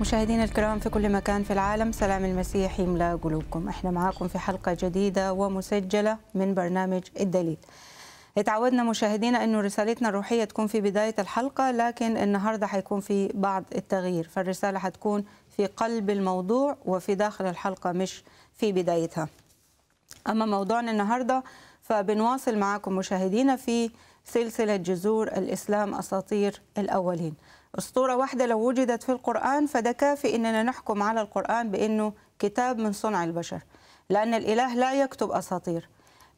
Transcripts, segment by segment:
مشاهدينا الكرام في كل مكان في العالم سلام المسيح يملا قلوبكم احنا معاكم في حلقة جديدة ومسجلة من برنامج الدليل اتعودنا مشاهدينا انه رسالتنا الروحية تكون في بداية الحلقة لكن النهاردة حيكون في بعض التغيير فالرسالة حتكون في قلب الموضوع وفي داخل الحلقة مش في بدايتها أما موضوعنا النهاردة فبنواصل معاكم مشاهدينا في سلسلة جذور الإسلام أساطير الأولين أسطورة واحدة لو وجدت في القرآن فده كافي إننا نحكم على القرآن بإنه كتاب من صنع البشر لأن الإله لا يكتب أساطير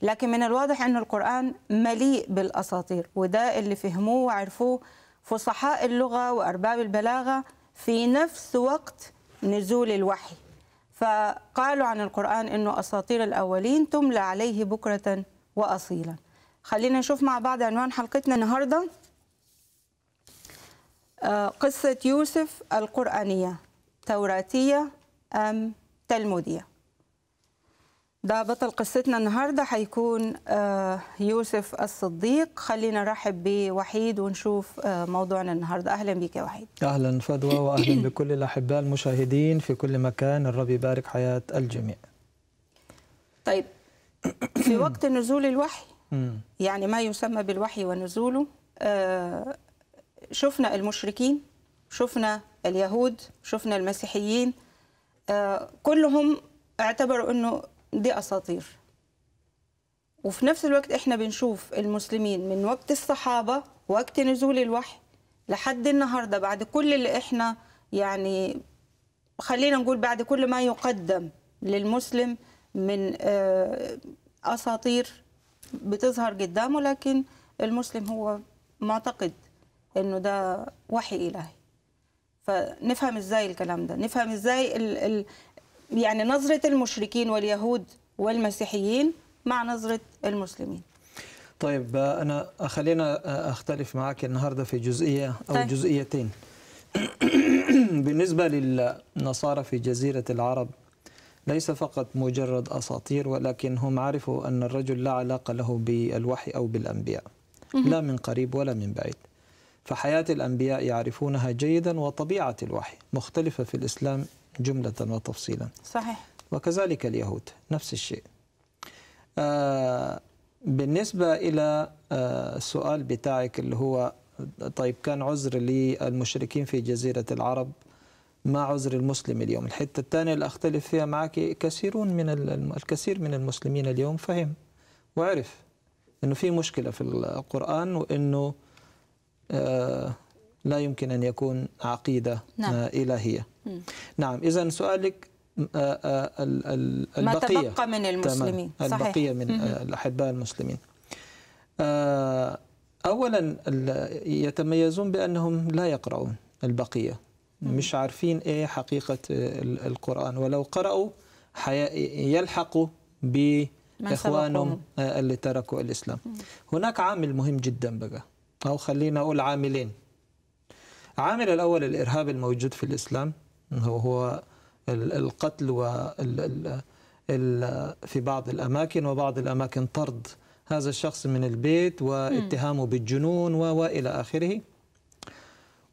لكن من الواضح أن القرآن مليء بالأساطير وده اللي فهموه وعرفوه فصحاء اللغة وأرباب البلاغة في نفس وقت نزول الوحي فقالوا عن القرآن أنه أساطير الأولين تملى عليه بكرة وأصيلا خلينا نشوف مع بعض عنوان حلقتنا النهارده آه، قصة يوسف القرآنية توراتية أم تلمودية ده بطل قصتنا النهاردة هيكون آه، يوسف الصديق خلينا نرحب بوحيد ونشوف آه، موضوعنا النهاردة أهلا بك يا وحيد أهلا فدوى وأهلا بكل الأحباء المشاهدين في كل مكان الرب يبارك حياة الجميع طيب في وقت نزول الوحي يعني ما يسمى بالوحي ونزوله شفنا المشركين شفنا اليهود شفنا المسيحيين آه، كلهم اعتبروا انه دي اساطير وفي نفس الوقت احنا بنشوف المسلمين من وقت الصحابه وقت نزول الوحي لحد النهارده بعد كل اللي احنا يعني خلينا نقول بعد كل ما يقدم للمسلم من آه، اساطير بتظهر قدامه لكن المسلم هو معتقد انه ده وحي الهي فنفهم ازاي الكلام ده نفهم ازاي الـ الـ يعني نظره المشركين واليهود والمسيحيين مع نظره المسلمين طيب انا خلينا اختلف معك النهارده في جزئيه او طيب. جزئيتين بالنسبه للنصارى في جزيره العرب ليس فقط مجرد اساطير ولكن هم عرفوا ان الرجل لا علاقه له بالوحي او بالانبياء لا من قريب ولا من بعيد فحياة الأنبياء يعرفونها جيدا وطبيعة الوحي مختلفة في الإسلام جملة وتفصيلا صحيح وكذلك اليهود نفس الشيء آه بالنسبة إلى آه السؤال بتاعك اللي هو طيب كان عذر للمشركين في جزيرة العرب ما عذر المسلم اليوم الحتة الثانية اللي أختلف فيها معك كثيرون من الكثير من المسلمين اليوم فهم وعرف أنه في مشكلة في القرآن وأنه آه، لا يمكن أن يكون عقيدة نعم. آه، إلهية نعم إذا سؤالك آه، البقية ما تبقى من المسلمين صحيح. البقية من الأحباء المسلمين أولا يتميزون بأنهم لا يقرؤون البقية مش عارفين إيه حقيقة القرآن ولو قرأوا يلحقوا بإخوانهم اللي تركوا الإسلام هناك عامل مهم جدا بقى أو خلينا أقول عاملين عامل الأول الإرهاب الموجود في الإسلام هو القتل و في بعض الأماكن وبعض الأماكن طرد هذا الشخص من البيت واتهامه بالجنون وإلى آخره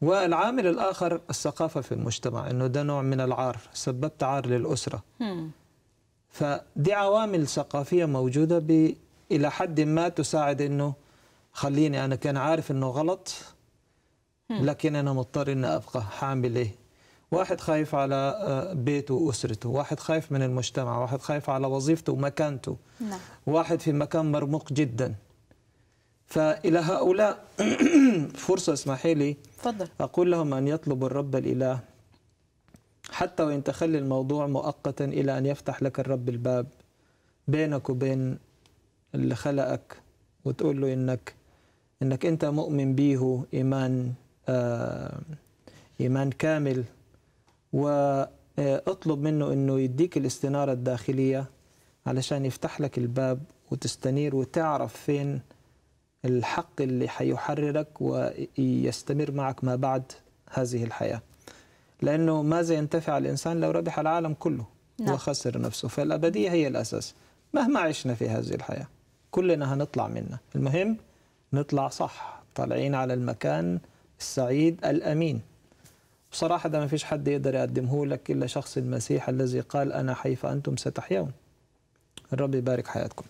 والعامل الآخر الثقافة في المجتمع أنه ده نوع من العار سببت عار للأسرة فدي عوامل ثقافية موجودة إلى حد ما تساعد أنه خليني أنا كان عارف إنه غلط لكن أنا مضطر إني أبقى حامل إيه واحد خايف على آه، بيته وأسرته واحد خايف من المجتمع واحد خايف على وظيفته ومكانته نعم. واحد في مكان مرموق جدا فإلى هؤلاء فرصة اسمحي لي فضل. أقول لهم أن يطلبوا الرب الإله حتى وإن تخلي الموضوع مؤقتا إلى أن يفتح لك الرب الباب بينك وبين اللي خلقك وتقول له إنك انك انت مؤمن به ايمان آه، ايمان كامل واطلب منه انه يديك الاستناره الداخليه علشان يفتح لك الباب وتستنير وتعرف فين الحق اللي حيحررك ويستمر معك ما بعد هذه الحياه لانه ماذا ينتفع الانسان لو ربح العالم كله نعم. وخسر نفسه فالابديه هي الاساس مهما عشنا في هذه الحياه كلنا هنطلع منها المهم نطلع صح طالعين على المكان السعيد الأمين بصراحة ده ما فيش حد يقدر يقدمه لك إلا شخص المسيح الذي قال أنا حي فأنتم ستحيون الرب يبارك حياتكم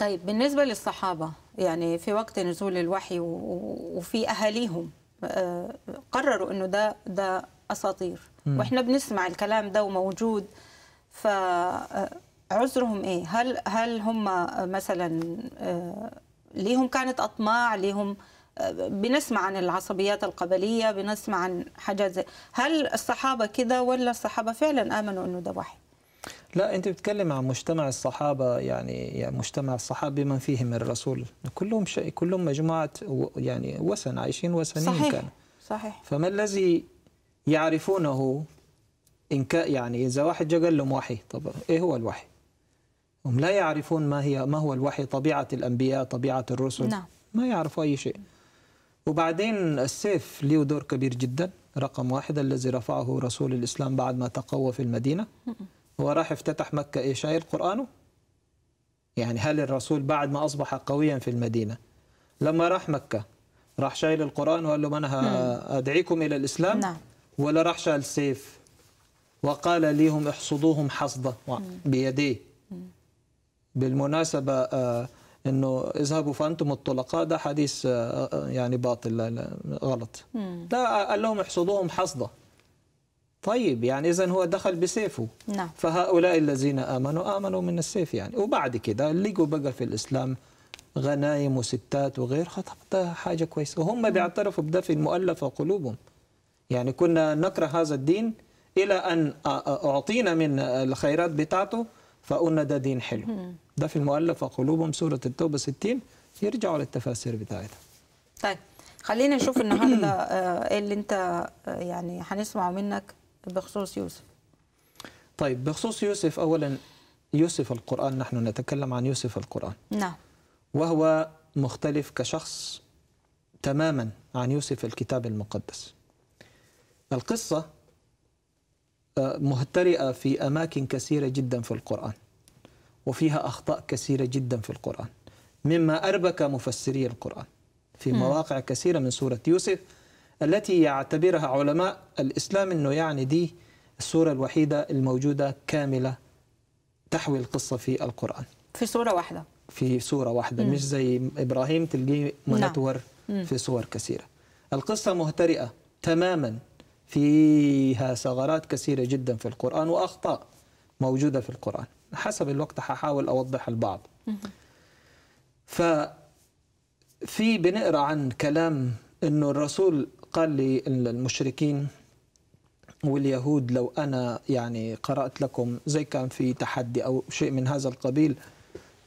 طيب بالنسبة للصحابة يعني في وقت نزول الوحي وفي أهاليهم آه، قرروا أنه ده, ده أساطير م. وإحنا بنسمع الكلام ده وموجود فعذرهم إيه هل, هل هم مثلا آه، ليهم كانت أطماع ليهم آه، بنسمع عن العصبيات القبلية بنسمع عن حاجات زي هل الصحابة كده ولا الصحابة فعلا آمنوا أنه ده وحي لا أنت بتتكلم عن مجتمع الصحابة يعني, يعني مجتمع الصحابة بمن فيهم الرسول كلهم شيء كلهم مجموعة يعني وسن عايشين وسنين صحيح كانوا صحيح فما الذي يعرفونه إن يعني إذا واحد جا قال لهم وحي طب إيه هو الوحي هم لا يعرفون ما هي ما هو الوحي طبيعة الأنبياء طبيعة الرسل نعم. ما يعرفوا أي شيء وبعدين السيف له دور كبير جدا رقم واحد الذي رفعه رسول الإسلام بعد ما تقوى في المدينة هو راح افتتح مكة إيه شايل قرآنه يعني هل الرسول بعد ما أصبح قويا في المدينة لما راح مكة راح شايل القرآن وقال لهم أنا أدعيكم إلى الإسلام نعم. ولا راح شايل السيف وقال ليهم احصدوهم حصدة بيديه بالمناسبة آه، انه اذهبوا فانتم الطلقاء ده حديث آه، آه، يعني باطل غلط لا غلط ده قال لهم احصدوهم حصده طيب يعني اذا هو دخل بسيفه نعم. فهؤلاء الذين امنوا امنوا من السيف يعني وبعد كده اللي جو بقى في الاسلام غنايم وستات وغير خطب ده حاجه كويسه وهم بيعترفوا بده في المؤلفه قلوبهم يعني كنا نكره هذا الدين الى ان اعطينا من الخيرات بتاعته فقلنا ده دين حلو ده في المؤلفة قلوبهم سورة التوبة 60 يرجعوا للتفاسير بتاعتها طيب خلينا نشوف النهارده آه، ايه اللي انت آه، يعني هنسمعه منك بخصوص يوسف طيب بخصوص يوسف اولا يوسف القرآن نحن نتكلم عن يوسف القرآن نعم وهو مختلف كشخص تماما عن يوسف الكتاب المقدس القصة آه، مهترئة في أماكن كثيرة جدا في القرآن وفيها أخطاء كثيرة جدا في القرآن مما أربك مفسري القرآن في مواقع كثيرة من سورة يوسف التي يعتبرها علماء الإسلام أنه يعني دي السورة الوحيدة الموجودة كاملة تحوي القصة في القرآن في سورة واحدة في سورة واحدة مم. مش زي إبراهيم تلقيه نعم. منتور في صور كثيرة القصة مهترئة تماما فيها ثغرات كثيرة جدا في القرآن وأخطاء موجودة في القرآن حسب الوقت هحاول أوضح البعض في بنقرأ عن كلام أنه الرسول قال للمشركين واليهود لو أنا يعني قرأت لكم زي كان في تحدي أو شيء من هذا القبيل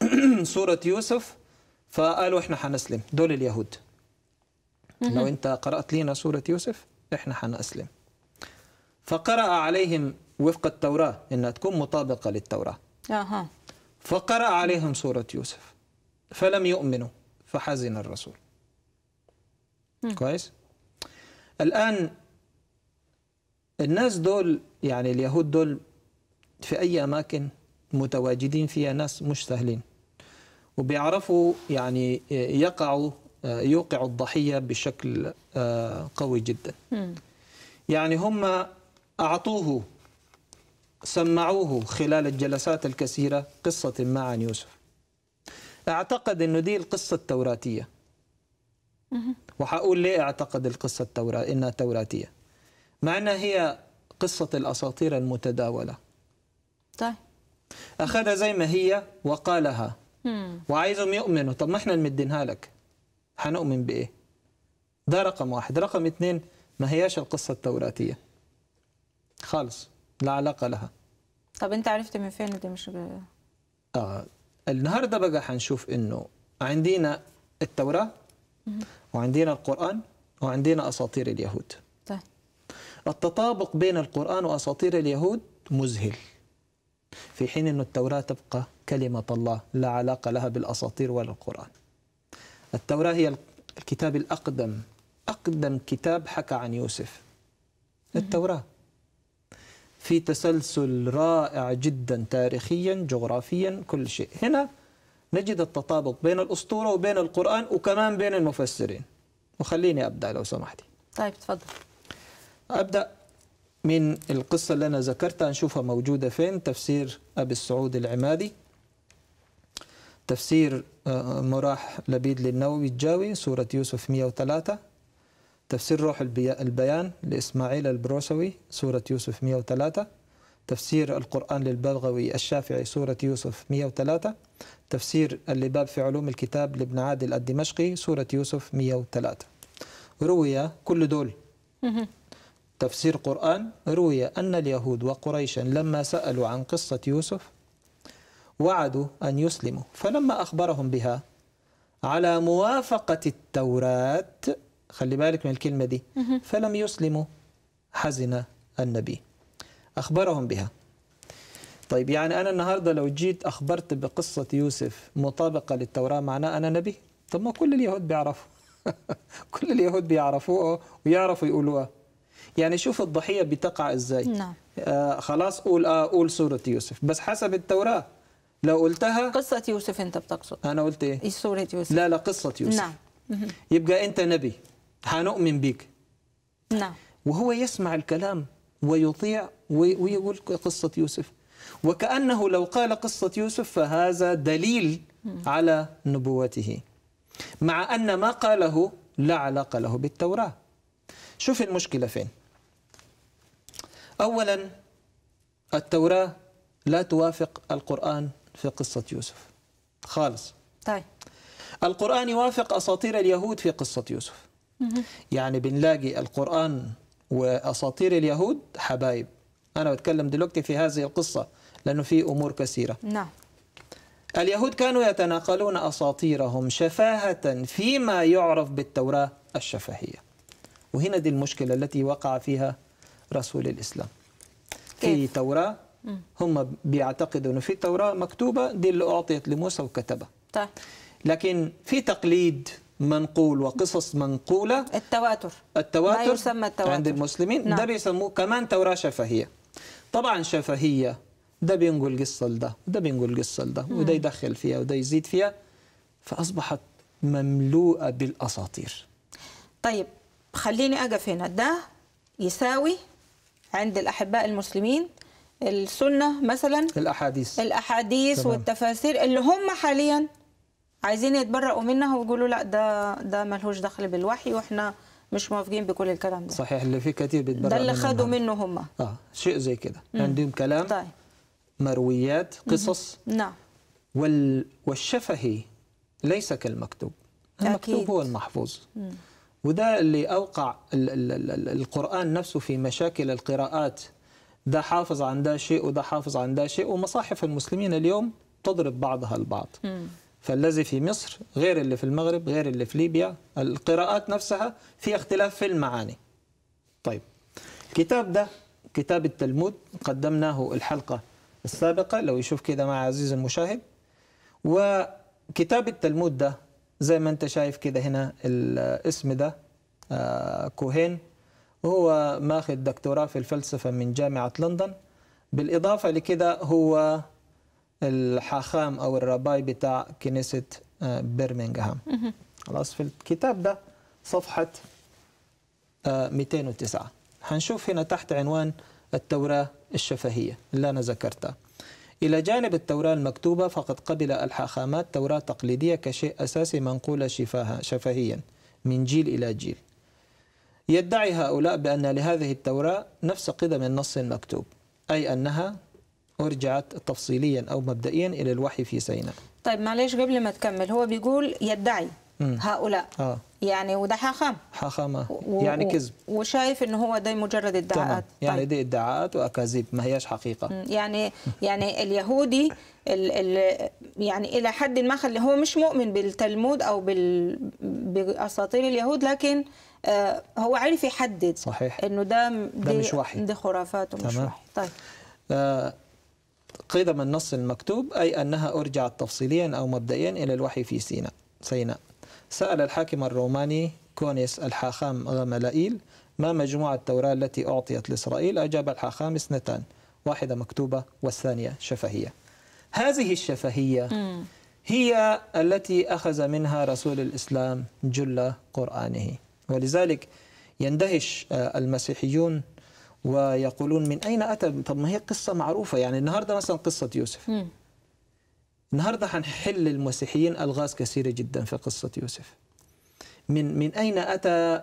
سورة يوسف فقالوا إحنا حنسلم دول اليهود لو أنت قرأت لنا سورة يوسف إحنا حنسلم فقرأ عليهم وفق التوراة إنها تكون مطابقة للتوراة آه. فقرأ عليهم سورة يوسف فلم يؤمنوا فحزن الرسول م. كويس الآن الناس دول يعني اليهود دول في أي أماكن متواجدين فيها ناس مش سهلين وبيعرفوا يعني يقعوا يوقعوا الضحية بشكل آه، قوي جدا م. يعني هم أعطوه سمعوه خلال الجلسات الكثيرة قصة ما عن يوسف اعتقد أنه دي القصة التوراتية وحقول ليه اعتقد القصة التورا... إنها توراتية مع أنها هي قصة الأساطير المتداولة طيب أخذها زي ما هي وقالها وعايزهم يؤمنوا طب ما احنا نمدينها لك هنؤمن بإيه ده رقم واحد رقم اثنين ما هياش القصة التوراتية خالص لا علاقه لها طب انت عرفت من فين دي مش اه النهارده بقى هنشوف انه عندنا التوراه وعندنا القران وعندنا اساطير اليهود طيب التطابق بين القران واساطير اليهود مذهل في حين انه التوراه تبقى كلمه الله لا علاقه لها بالاساطير ولا القران التوراه هي الكتاب الاقدم اقدم كتاب حكى عن يوسف التوراه في تسلسل رائع جدا تاريخيا جغرافيا كل شيء هنا نجد التطابق بين الأسطورة وبين القرآن وكمان بين المفسرين وخليني أبدأ لو سمحتي طيب تفضل أبدأ من القصة اللي أنا ذكرتها نشوفها موجودة فين تفسير أبي السعود العمادي تفسير آه، مراح لبيد للنووي الجاوي سورة يوسف 103 تفسير روح البيان لإسماعيل البروسوي سورة يوسف 103 تفسير القرآن للبغوي الشافعي سورة يوسف 103 تفسير اللباب في علوم الكتاب لابن عادل الدمشقي سورة يوسف 103 روي كل دول تفسير قرآن روي أن اليهود وقريشا لما سألوا عن قصة يوسف وعدوا أن يسلموا فلما أخبرهم بها على موافقة التوراة خلي بالك من الكلمة دي فلم يسلموا حزن النبي أخبرهم بها طيب يعني أنا النهاردة لو جيت أخبرت بقصة يوسف مطابقة للتوراة معناه أنا نبي طب ما كل اليهود بيعرفوا كل اليهود بيعرفوها ويعرفوا يقولوها يعني شوف الضحية بتقع إزاي نعم. آه خلاص قول آه قول سورة يوسف بس حسب التوراة لو قلتها قصة يوسف أنت بتقصد أنا قلت إيه؟ سورة يوسف لا لا قصة يوسف نعم يبقى أنت نبي هنؤمن بك نعم وهو يسمع الكلام ويطيع ويقول قصة يوسف وكأنه لو قال قصة يوسف فهذا دليل على نبوته مع أن ما قاله لا علاقة له بالتوراة شوف المشكلة فين أولا التوراة لا توافق القرآن في قصة يوسف خالص طيب القرآن يوافق أساطير اليهود في قصة يوسف يعني بنلاقي القرآن وأساطير اليهود حبايب أنا بتكلم دلوقتي في هذه القصة لأنه في أمور كثيرة نعم اليهود كانوا يتناقلون أساطيرهم شفاهة فيما يعرف بالتوراة الشفهية وهنا دي المشكلة التي وقع فيها رسول الإسلام في توراة هم بيعتقدوا أنه في توراة مكتوبة دي اللي أعطيت لموسى وكتبها طيب. لكن في تقليد منقول وقصص منقولة التواتر التواتر ما يسمى التواتر عند المسلمين نعم. ده بيسموه كمان توراة شفهية طبعا شفهية ده بينقل قصة لده وده بينقل قصة لده وده يدخل فيها وده يزيد فيها فأصبحت مملوءة بالأساطير طيب خليني أقف هنا ده يساوي عند الأحباء المسلمين السنة مثلا الأحاديث الأحاديث تمام. والتفاسير اللي هم حاليا عايزين يتبرئوا منها ويقولوا لا ده ده ملهوش دخل بالوحي واحنا مش موافقين بكل الكلام ده صحيح اللي فيه كتير بيتبرئوا ده اللي خدوا منه هم اه شيء زي كده عندهم كلام طيب. مرويات قصص نعم وال والشفهي ليس كالمكتوب المكتوب أكيد. هو المحفوظ وده اللي أوقع ال ال ال القرآن نفسه في مشاكل القراءات ده حافظ عن ده شيء وده حافظ عن ده شيء ومصاحف المسلمين اليوم تضرب بعضها البعض مم. فالذي في مصر غير اللي في المغرب غير اللي في ليبيا القراءات نفسها في اختلاف في المعاني طيب الكتاب ده كتاب التلمود قدمناه الحلقة السابقة لو يشوف كده مع عزيز المشاهد وكتاب التلمود ده زي ما انت شايف كده هنا الاسم ده آه، كوهين هو ماخذ دكتوراه في الفلسفة من جامعة لندن بالإضافة لكده هو الحاخام او الرباي بتاع كنيسه آه، برمنغهام خلاص في الكتاب ده صفحه 209 آه، هنشوف هنا تحت عنوان التوراه الشفهيه اللي انا ذكرتها إلى جانب التوراة المكتوبة فقد قبل الحاخامات توراة تقليدية كشيء أساسي منقولة شفاها شفهيا من جيل إلى جيل يدعي هؤلاء بأن لهذه التوراة نفس قدم النص المكتوب أي أنها ورجعت تفصيليا أو مبدئيا إلى الوحي في سيناء طيب معلش قبل ما تكمل هو بيقول يدعي هؤلاء آه. يعني وده حاخام حاخامة يعني كذب وشايف ان هو ده مجرد ادعاءات يعني طيب. دي ادعاءات واكاذيب ما هياش حقيقه مم. يعني يعني اليهودي ال... ال... يعني الى حد ما خلي هو مش مؤمن بالتلمود او بال... باساطير اليهود لكن آه هو عارف يحدد صحيح انه ده ده مش وحي ده خرافات ومش وحي طيب آه قدم النص المكتوب أي أنها أرجعت تفصيليا أو مبدئيا إلى الوحي في سيناء سيناء سأل الحاكم الروماني كونيس الحاخام غملائيل ما مجموعة التوراة التي أعطيت لإسرائيل أجاب الحاخام اثنتان واحدة مكتوبة والثانية شفهية هذه الشفهية هي التي أخذ منها رسول الإسلام جل قرآنه ولذلك يندهش آه، المسيحيون ويقولون من أين أتى طب ما هي قصة معروفة يعني النهاردة مثلا قصة يوسف م. النهاردة هنحل المسيحيين ألغاز كثيرة جدا في قصة يوسف من من أين أتى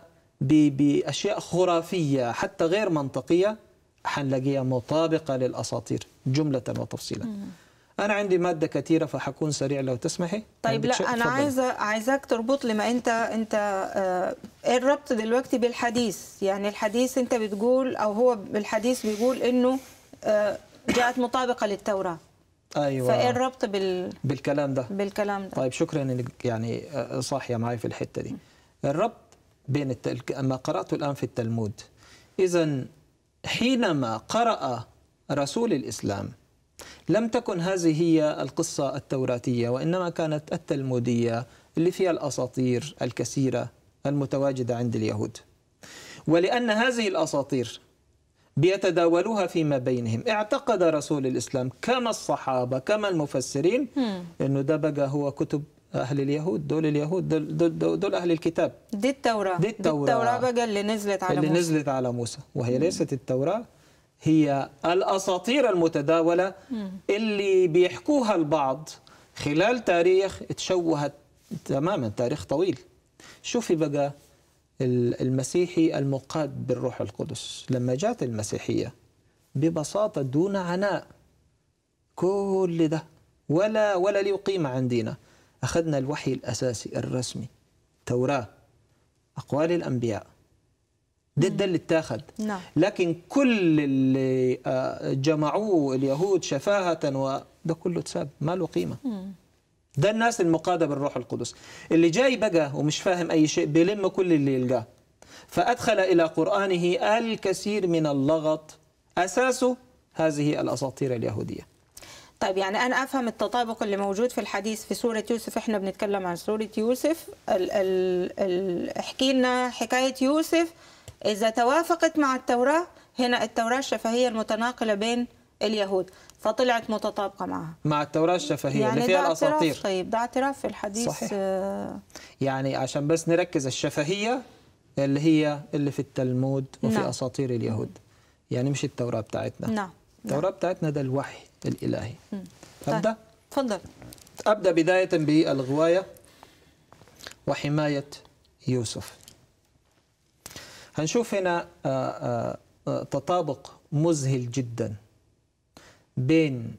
بأشياء خرافية حتى غير منطقية حنلاقيها مطابقة للأساطير جملة وتفصيلا م. انا عندي ماده كثيره فحكون سريع لو تسمحي طيب لا انا عايزه عايزاك تربط لي ما انت انت ايه الربط دلوقتي بالحديث يعني الحديث انت بتقول او هو بالحديث بيقول انه آه، جاءت مطابقه للتوراه ايوه فايه الربط بال بالكلام ده بالكلام ده طيب شكرا انك يعني آه، صاحيه معي في الحته دي الربط بين التل... ما قراته الان في التلمود اذا حينما قرأ رسول الاسلام لم تكن هذه هي القصة التوراتية وإنما كانت التلمودية اللي فيها الأساطير الكثيرة المتواجدة عند اليهود ولأن هذه الأساطير بيتداولوها فيما بينهم اعتقد رسول الإسلام كما الصحابة كما المفسرين أنه ده بقى هو كتب اهل اليهود دول اليهود دول, دول, دول, دول اهل الكتاب دي التوراة دي التوراة, دي التوراة بقى اللي نزلت على اللي موسى اللي نزلت على موسى وهي ليست التوراة هي الأساطير المتداولة اللي بيحكوها البعض خلال تاريخ تشوهت تماما تاريخ طويل شوفي بقى المسيحي المقاد بالروح القدس لما جاءت المسيحية ببساطة دون عناء كل ده ولا ولا لي قيمة عندنا أخذنا الوحي الأساسي الرسمي توراة أقوال الأنبياء ده ده اللي اتاخد نعم. لكن كل اللي آه، جمعوه اليهود شفاهة وده كله اتساب ما له قيمة ده الناس المقادة بالروح القدس اللي جاي بقى ومش فاهم أي شيء بيلم كل اللي يلقاه فأدخل إلى قرآنه الكثير من اللغط أساسه هذه الأساطير اليهودية طيب يعني أنا أفهم التطابق اللي موجود في الحديث في سورة يوسف إحنا بنتكلم عن سورة يوسف ال ال ال احكي لنا حكاية يوسف إذا توافقت مع التوراة هنا التوراة الشفهية المتناقلة بين اليهود فطلعت متطابقة معها مع التوراة الشفهية يعني اللي فيها الأساطير طيب ده اعتراف في الحديث صحيح. آه. يعني عشان بس نركز الشفهية اللي هي اللي في التلمود وفي نعم. أساطير اليهود يعني مش التوراة بتاعتنا نعم, نعم. التوراة نعم. بتاعتنا ده الوحي الإلهي طيب. أبدأ؟ تفضل أبدأ بداية بالغواية وحماية يوسف هنشوف هنا آه، آه، آه، تطابق مذهل جدا بين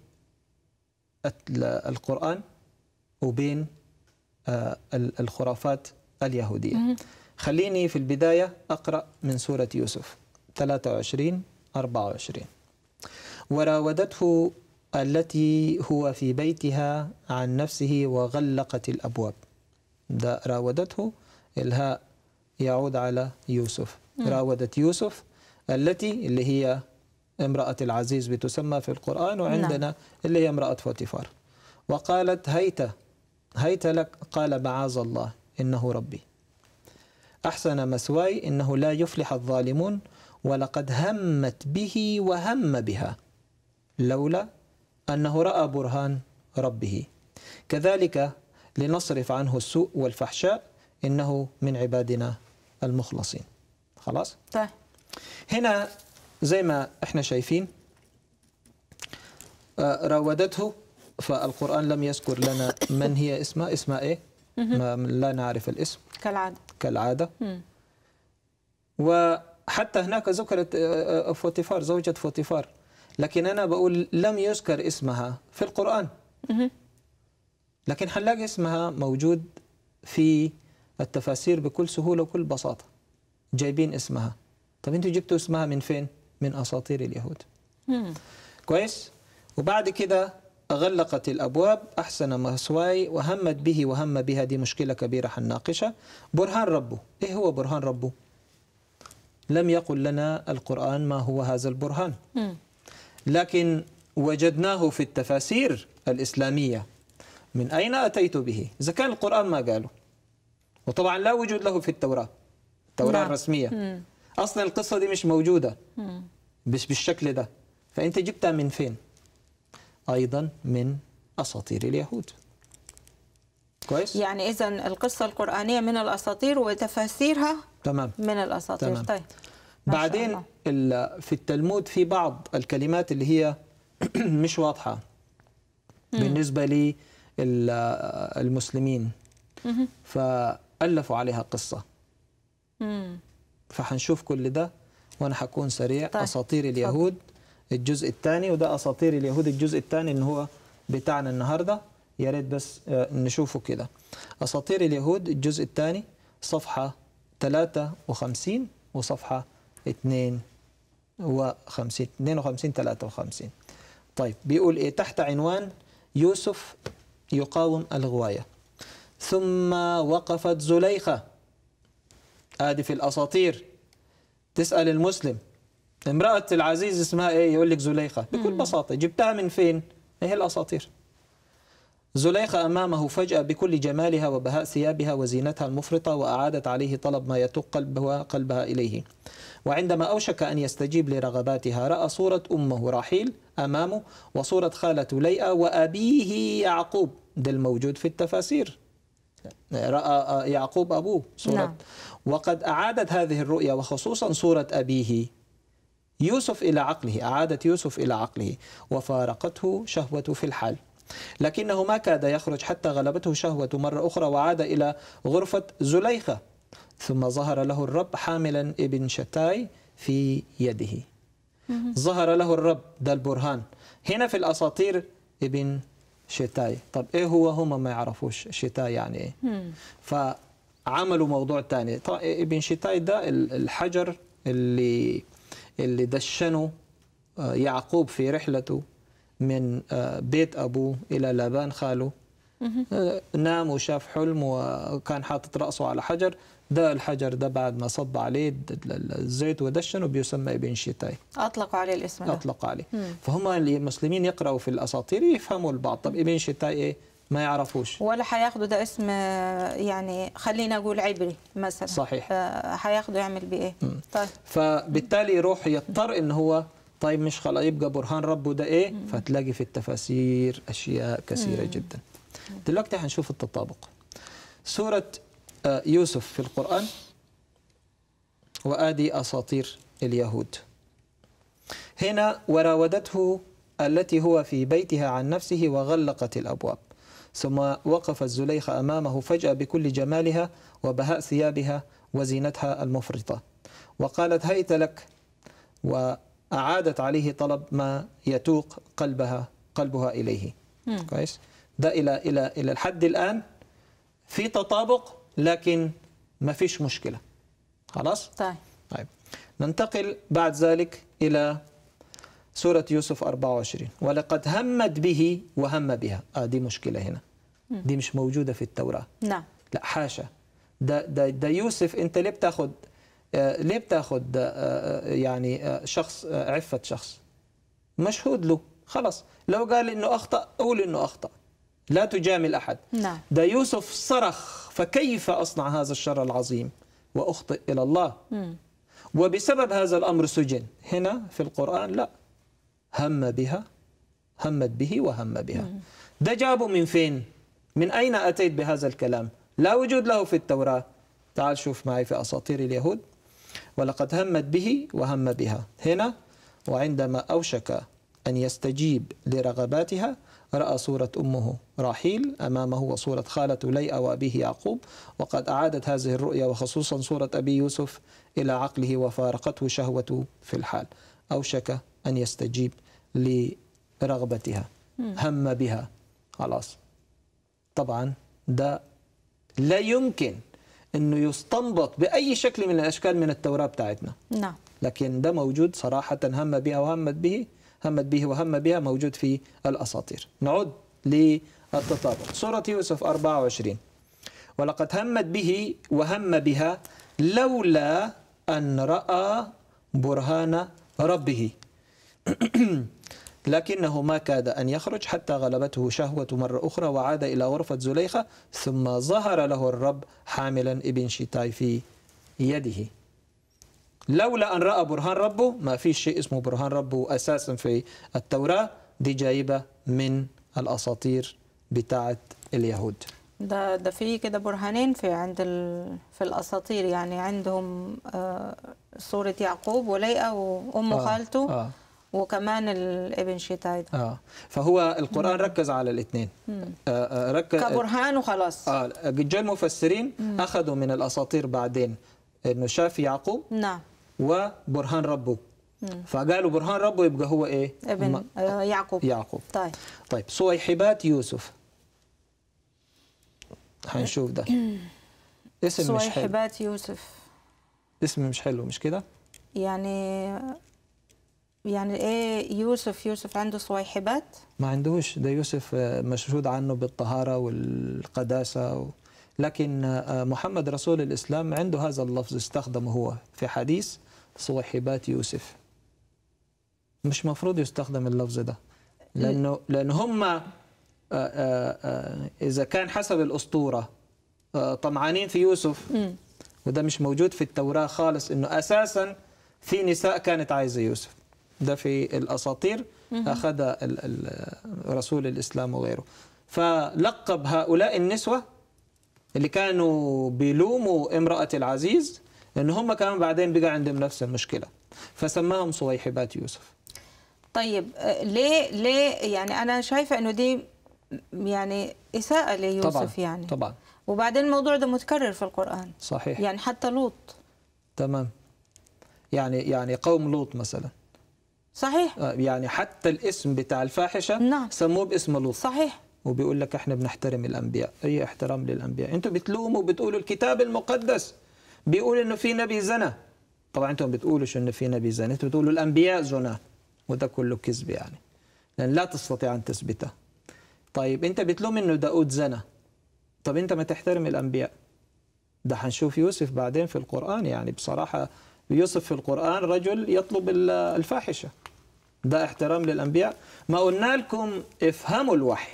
القرآن وبين الخرافات اليهودية خليني في البداية أقرأ من سورة يوسف 23 24 وراودته التي هو في بيتها عن نفسه وغلقت الأبواب ده راودته الهاء يعود على يوسف راودت يوسف التي اللي هي امرأة العزيز بتسمى في القرآن وعندنا نعم. اللي هي امرأة فوتيفار وقالت هيت هيت لك قال معاذ الله إنه ربي أحسن مسواي إنه لا يفلح الظالمون ولقد همت به وهم بها لولا أنه رأى برهان ربه كذلك لنصرف عنه السوء والفحشاء إنه من عبادنا المخلصين خلاص طيب هنا زي ما احنا شايفين آه، راودته فالقرآن لم يذكر لنا من هي اسمها اسمها ايه ما لا نعرف الاسم كالعادة كالعادة وحتى هناك ذكرت آه، آه، فوتيفار زوجة فوتيفار لكن أنا بقول لم يذكر اسمها في القرآن لكن هنلاقي اسمها موجود في التفاسير بكل سهولة وكل بساطة جايبين اسمها طب انتوا جبتوا اسمها من فين من اساطير اليهود كويس وبعد كده أغلقت الأبواب أحسن مسواي وهمت به وهم بها دي مشكلة كبيرة حنناقشها برهان ربه إيه هو برهان ربه لم يقل لنا القرآن ما هو هذا البرهان لكن وجدناه في التفاسير الإسلامية من أين أتيت به إذا كان القرآن ما قاله وطبعا لا وجود له في التوراة التوراه نعم. الرسميه مم. اصلا القصه دي مش موجوده مم. مش بالشكل ده فانت جبتها من فين ايضا من اساطير اليهود كويس يعني اذا القصه القرانيه من الاساطير وتفاسيرها تمام من الاساطير تمام. طيب بعدين في التلمود في بعض الكلمات اللي هي مش واضحه مم. بالنسبه المسلمين فالفوا عليها قصه مم. فهنشوف كل ده وانا هكون سريع طيب. اساطير اليهود طيب. الجزء الثاني وده اساطير اليهود الجزء الثاني اللي هو بتاعنا النهارده يا ريت بس آه، نشوفه كده اساطير اليهود الجزء الثاني صفحه 53 وصفحه 2 52 53 طيب بيقول ايه تحت عنوان يوسف يقاوم الغوايه ثم وقفت زليخه هذه في الاساطير تسال المسلم امراه العزيز اسمها ايه يقول لك زليخه بكل بساطه جبتها من فين هي الاساطير زليخة أمامه فجأة بكل جمالها وبهاء ثيابها وزينتها المفرطة وأعادت عليه طلب ما يتوق قلبها, قلبها إليه وعندما أوشك أن يستجيب لرغباتها رأى صورة أمه راحيل أمامه وصورة خالة ليئة وأبيه يعقوب ده الموجود في التفاسير رأى آه، يعقوب أبوه صورة نعم. وقد أعادت هذه الرؤيا وخصوصا صورة أبيه يوسف إلى عقله أعادت يوسف إلى عقله وفارقته شهوة في الحال لكنه ما كاد يخرج حتى غلبته شهوة مرة أخرى وعاد إلى غرفة زليخة ثم ظهر له الرب حاملا ابن شتاي في يده ظهر له الرب ده البرهان هنا في الأساطير ابن شتاي طب ايه هو هم ما يعرفوش شتاي يعني ايه فعملوا موضوع ثاني ابن شتاي ده الحجر اللي اللي دشنه آه، يعقوب في رحلته من آه، بيت ابوه الى لابان خاله آه، نام وشاف حلم وكان حاطط راسه على حجر ده الحجر ده بعد ما صب عليه الزيت ودشنه بيسمى ابن شيتاي اطلقوا عليه الاسم ده اطلقوا عليه فهم المسلمين يقراوا في الاساطير يفهموا البعض طب ابن شيتاي ايه ما يعرفوش ولا هياخدوا ده اسم يعني خلينا نقول عبري مثلا صحيح هياخده يعمل بيه ايه طيب فبالتالي يروح يضطر ان هو طيب مش خلاص يبقى برهان ربه ده ايه مم. فتلاقي في التفاسير اشياء كثيره مم. جدا دلوقتي هنشوف التطابق سوره آه، يوسف في القرآن وآدي أساطير اليهود هنا وراودته التي هو في بيتها عن نفسه وغلقت الأبواب ثم وقفت زليخة أمامه فجأة بكل جمالها وبهاء ثيابها وزينتها المفرطة وقالت هيت لك وأعادت عليه طلب ما يتوق قلبها قلبها إليه كويس ده إلى إلى إلى الحد الآن في تطابق لكن ما فيش مشكله خلاص طيب طيب ننتقل بعد ذلك الى سورة يوسف 24 ولقد همت به وهم بها آه دي مشكلة هنا دي مش موجودة في التوراة نعم لا حاشا ده, ده, ده يوسف انت ليه بتاخد آه، ليه بتاخد آه، آه، يعني شخص عفة شخص مشهود له خلاص لو قال انه اخطأ قول انه اخطأ لا تجامل احد نعم ده يوسف صرخ فكيف أصنع هذا الشر العظيم وأخطئ إلى الله وبسبب هذا الأمر سجن هنا في القرآن لا هم بها همت به وهم بها ده جابه من فين من أين أتيت بهذا الكلام لا وجود له في التوراة تعال شوف معي في أساطير اليهود ولقد همت به وهم بها هنا وعندما أوشك أن يستجيب لرغباتها رأى صورة أمه راحيل أمامه وصورة خالته ليئة وأبيه يعقوب وقد أعادت هذه الرؤيه وخصوصا صورة أبي يوسف إلى عقله وفارقته شهوته في الحال أوشك أن يستجيب لرغبتها هم بها خلاص طبعا ده لا يمكن انه يستنبط باي شكل من الاشكال من التوراه بتاعتنا نعم لكن ده موجود صراحه هم بها وهمت به همت به وهم بها موجود في الأساطير نعود للتطابق سورة يوسف 24 ولقد همت به وهم بها لولا أن رأى برهان ربه لكنه ما كاد أن يخرج حتى غلبته شهوة مرة أخرى وعاد إلى غرفة زليخة ثم ظهر له الرب حاملا ابن شتاي في يده لولا أن رأى برهان ربه ما فيش شيء اسمه برهان ربه أساسا في التوراة دي جايبة من الأساطير بتاعة اليهود ده ده في كده برهانين في عند ال... في الاساطير يعني عندهم آه صوره يعقوب وليئه وام آه خالته آه وكمان الابن شتايد اه فهو القران مم. ركز على الاثنين آه،, آه ركز كبرهان وخلاص اه جاء المفسرين اخذوا من الاساطير بعدين انه شاف يعقوب نعم وبرهان ربه فقالوا برهان ربه يبقى هو ايه؟ ابن آه، يعقوب يعقوب طيب طيب صويحبات يوسف هنشوف ده اسم مش حلو صويحبات يوسف اسم مش حلو مش كده؟ يعني يعني ايه يوسف يوسف عنده صويحبات؟ ما عندوش ده يوسف آه، مشهود عنه بالطهاره والقداسه و... لكن آه، محمد رسول الاسلام عنده هذا اللفظ استخدمه هو في حديث صويحبات يوسف مش مفروض يستخدم اللفظ ده لانه لان هم آه، آه، اذا كان حسب الاسطوره آه، طمعانين في يوسف وده مش موجود في التوراه خالص انه اساسا في نساء كانت عايزه يوسف ده في الاساطير اخذ رسول الاسلام وغيره فلقب هؤلاء النسوه اللي كانوا بيلوموا امراه العزيز لأن هم كمان بعدين بقى عندهم نفس المشكلة فسماهم صويحبات يوسف طيب أه، ليه ليه يعني أنا شايفة أنه دي يعني إساءة ليوسف طبعا يعني طبعا وبعدين الموضوع ده متكرر في القرآن صحيح يعني حتى لوط تمام يعني يعني قوم لوط مثلا صحيح أه، يعني حتى الاسم بتاع الفاحشة نعم. سموه باسم لوط صحيح وبيقول لك احنا بنحترم الانبياء اي احترام للانبياء انتوا بتلوموا وبتقولوا الكتاب المقدس بيقول انه في نبي زنى طبعا انتم بتقولوا شو انه في نبي زنى انتم بتقولوا الانبياء زنا وده كله كذب يعني لان لا تستطيع ان تثبته طيب انت بتلوم انه داود زنى طب انت ما تحترم الانبياء ده حنشوف يوسف بعدين في القران يعني بصراحه يوسف في القران رجل يطلب الفاحشه ده احترام للانبياء ما قلنا لكم افهموا الوحي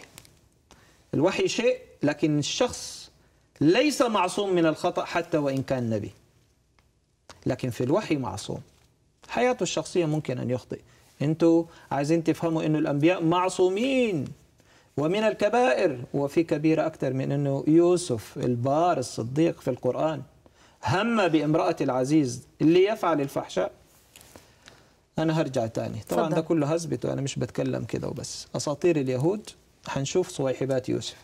الوحي شيء لكن الشخص ليس معصوم من الخطأ حتى وإن كان نبي لكن في الوحي معصوم حياته الشخصية ممكن أن يخطئ أنتوا عايزين تفهموا أن الأنبياء معصومين ومن الكبائر وفي كبيرة أكثر من أنه يوسف البار الصديق في القرآن هم بامرأة العزيز اللي يفعل الفحشاء أنا هرجع تاني طبعا ده كله هزبته وأنا مش بتكلم كده وبس أساطير اليهود هنشوف صويحبات يوسف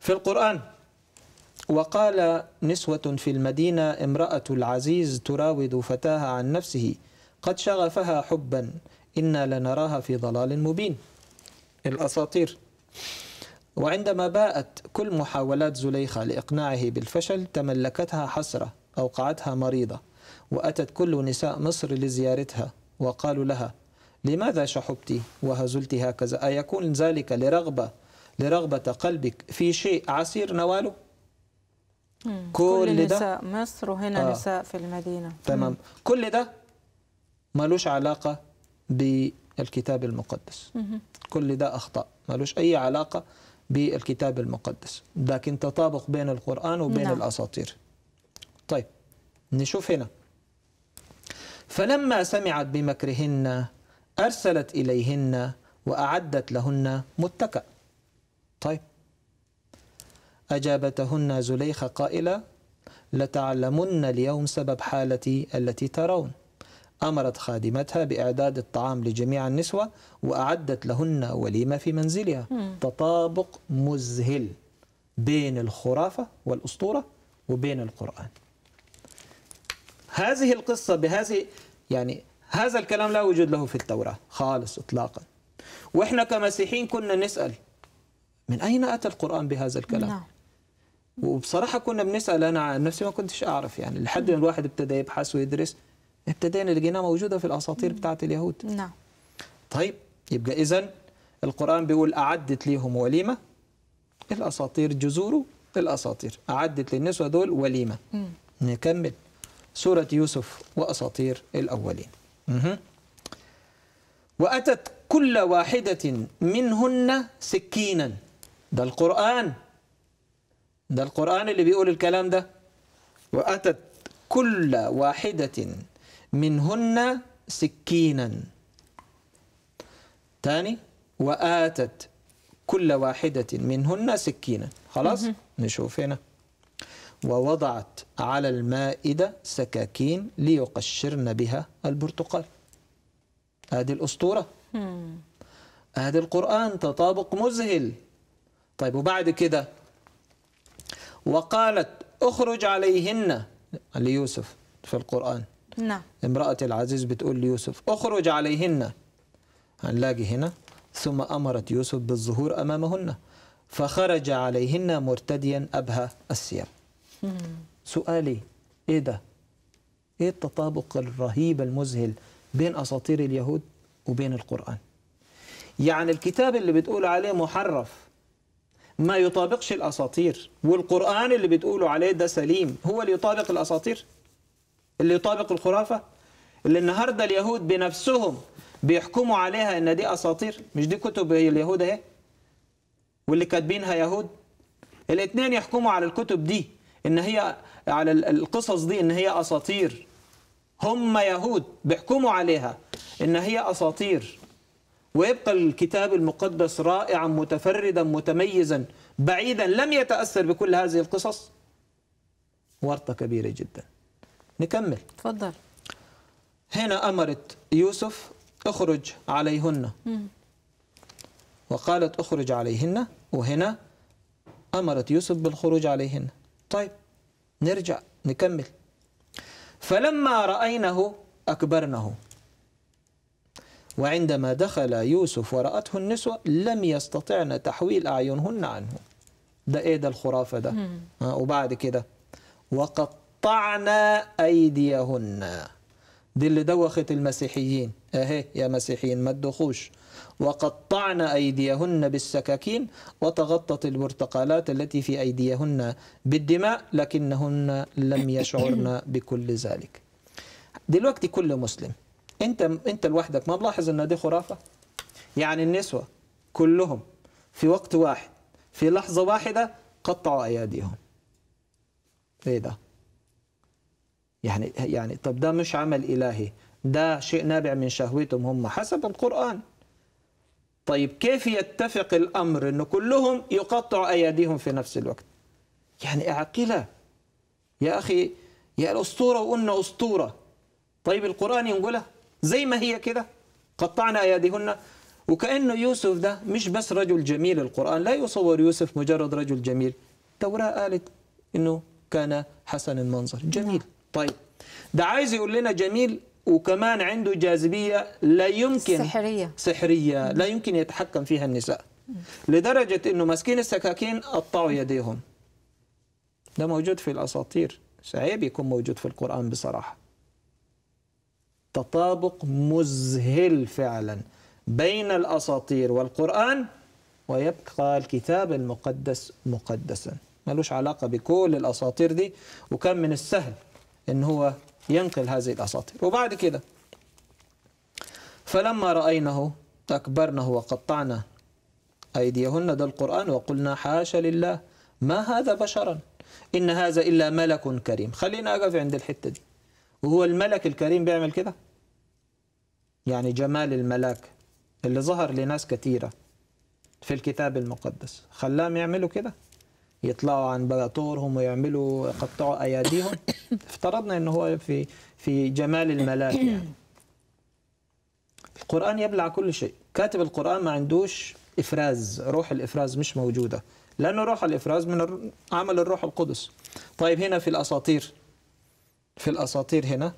في القرآن وقال نسوة في المدينة امرأة العزيز تراود فتاها عن نفسه قد شغفها حبا إنا لنراها في ضلال مبين الأساطير وعندما باءت كل محاولات زليخة لإقناعه بالفشل تملكتها حسرة أوقعتها مريضة وأتت كل نساء مصر لزيارتها وقالوا لها لماذا شحبت وهزلت هكذا أيكون ذلك لرغبة لرغبة قلبك في شيء عسير نواله كل, كل ده نساء مصر وهنا آه. نساء في المدينة تمام مم. كل ده ملوش علاقة بالكتاب المقدس مم. كل ده أخطاء ملوش أي علاقة بالكتاب المقدس لكن تطابق بين القرآن وبين نعم. الأساطير طيب نشوف هنا فلما سمعت بمكرهن أرسلت إليهن وأعدت لهن متكأ طيب أجابتهن زليخة قائلة لتعلمن اليوم سبب حالتي التي ترون أمرت خادمتها بإعداد الطعام لجميع النسوة وأعدت لهن وليمة في منزلها تطابق مذهل بين الخرافة والأسطورة وبين القرآن هذه القصة بهذه يعني هذا الكلام لا وجود له في التوراة خالص إطلاقا وإحنا كمسيحيين كنا نسأل من أين أتى القرآن بهذا الكلام؟ نعم. وبصراحه كنا بنسال انا عن نفسي ما كنتش اعرف يعني لحد ما الواحد ابتدى يبحث ويدرس ابتدينا لقيناها موجوده في الاساطير بتاعه اليهود نعم طيب يبقى اذا القران بيقول اعدت ليهم وليمه الاساطير جذوره الاساطير اعدت للنسوه دول وليمه مم. نكمل سوره يوسف واساطير الاولين مه. واتت كل واحده منهن سكينا ده القران ده القرآن اللي بيقول الكلام ده وأتت كل واحدة منهن سكينا تاني وآتت كل واحدة منهن سكينا خلاص نشوف هنا ووضعت على المائدة سكاكين ليقشرن بها البرتقال هذه الأسطورة هذا القرآن تطابق مذهل طيب وبعد كده وقالت اخرج عليهن ليوسف في القرآن نعم امرأة العزيز بتقول ليوسف اخرج عليهن هنلاقي هنا ثم أمرت يوسف بالظهور أمامهن فخرج عليهن مرتديا أبهى الثياب سؤالي إيه ده؟ إيه التطابق الرهيب المذهل بين أساطير اليهود وبين القرآن؟ يعني الكتاب اللي بتقول عليه محرف ما يطابقش الأساطير والقرآن اللي بتقولوا عليه ده سليم هو اللي يطابق الأساطير اللي يطابق الخرافة اللي النهاردة اليهود بنفسهم بيحكموا عليها إن دي أساطير مش دي كتب اليهود أهي واللي كاتبينها يهود الاثنين يحكموا على الكتب دي إن هي على القصص دي إن هي أساطير هم يهود بيحكموا عليها إن هي أساطير ويبقى الكتاب المقدس رائعا متفردا متميزا بعيدا لم يتأثر بكل هذه القصص ورطة كبيرة جدا نكمل تفضل هنا أمرت يوسف اخرج عليهن وقالت اخرج عليهن وهنا أمرت يوسف بالخروج عليهن طيب نرجع نكمل فلما رأينه أكبرنه وعندما دخل يوسف ورأته النسوة لم يستطعن تحويل أعينهن عنه ده إيه ده الخرافة ده آه، وبعد كده وقطعنا أيديهن دي اللي دوخت المسيحيين أهي يا مسيحيين ما تدخوش وقطعنا أيديهن بالسكاكين وتغطت البرتقالات التي في أيديهن بالدماء لكنهن لم يشعرن بكل ذلك دلوقتي كل مسلم انت انت لوحدك ما ملاحظ ان دي خرافه يعني النسوه كلهم في وقت واحد في لحظه واحده قطعوا اياديهم ايه ده يعني يعني طب ده مش عمل الهي ده شيء نابع من شهوتهم هم حسب القران طيب كيف يتفق الامر انه كلهم يقطعوا اياديهم في نفس الوقت يعني اعقله يا اخي يا الاسطوره وقلنا اسطوره طيب القران ينقلها زي ما هي كده قطعنا أيديهن وكأنه يوسف ده مش بس رجل جميل القرآن لا يصور يوسف مجرد رجل جميل التوراة قالت أنه كان حسن المنظر جميل طيب ده عايز يقول لنا جميل وكمان عنده جاذبية لا يمكن سحرية سحرية لا يمكن يتحكم فيها النساء لدرجة أنه ماسكين السكاكين قطعوا يديهم ده موجود في الأساطير عيب يكون موجود في القرآن بصراحة تطابق مذهل فعلا بين الأساطير والقرآن ويبقى الكتاب المقدس مقدسا ملوش علاقة بكل الأساطير دي وكان من السهل إن هو ينقل هذه الأساطير وبعد كده فلما رأينه أكبرنه وقطعنا أيديهن ده القرآن وقلنا حاشا لله ما هذا بشرا إن هذا إلا ملك كريم خلينا أقف عند الحتة دي وهو الملك الكريم بيعمل كده يعني جمال الملاك اللي ظهر لناس كثيرة في الكتاب المقدس خلاهم يعملوا كده يطلعوا عن بلاطورهم ويعملوا يقطعوا اياديهم افترضنا أنه هو في في جمال الملاك يعني القران يبلع كل شيء كاتب القران ما عندوش افراز روح الافراز مش موجوده لأنه روح الإفراز من عمل الروح القدس طيب هنا في الأساطير في الأساطير هنا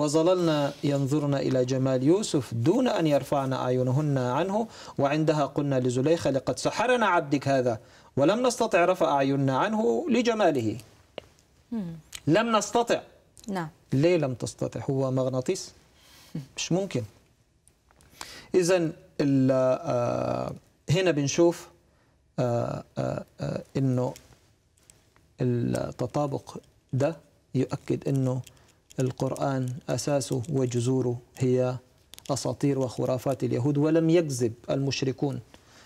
وظللنا ينظرن إلى جمال يوسف دون أن يرفعن أعينهن عنه وعندها قلنا لزليخة لقد سحرنا عبدك هذا ولم نستطع رفع أعيننا عنه لجماله لم نستطع نعم ليه لم تستطع هو مغناطيس مش ممكن إذا آه، هنا بنشوف آه، آه، إنه التطابق ده يؤكد انه القرآن أساسه وجذوره هي أساطير وخرافات اليهود ولم يكذب المشركون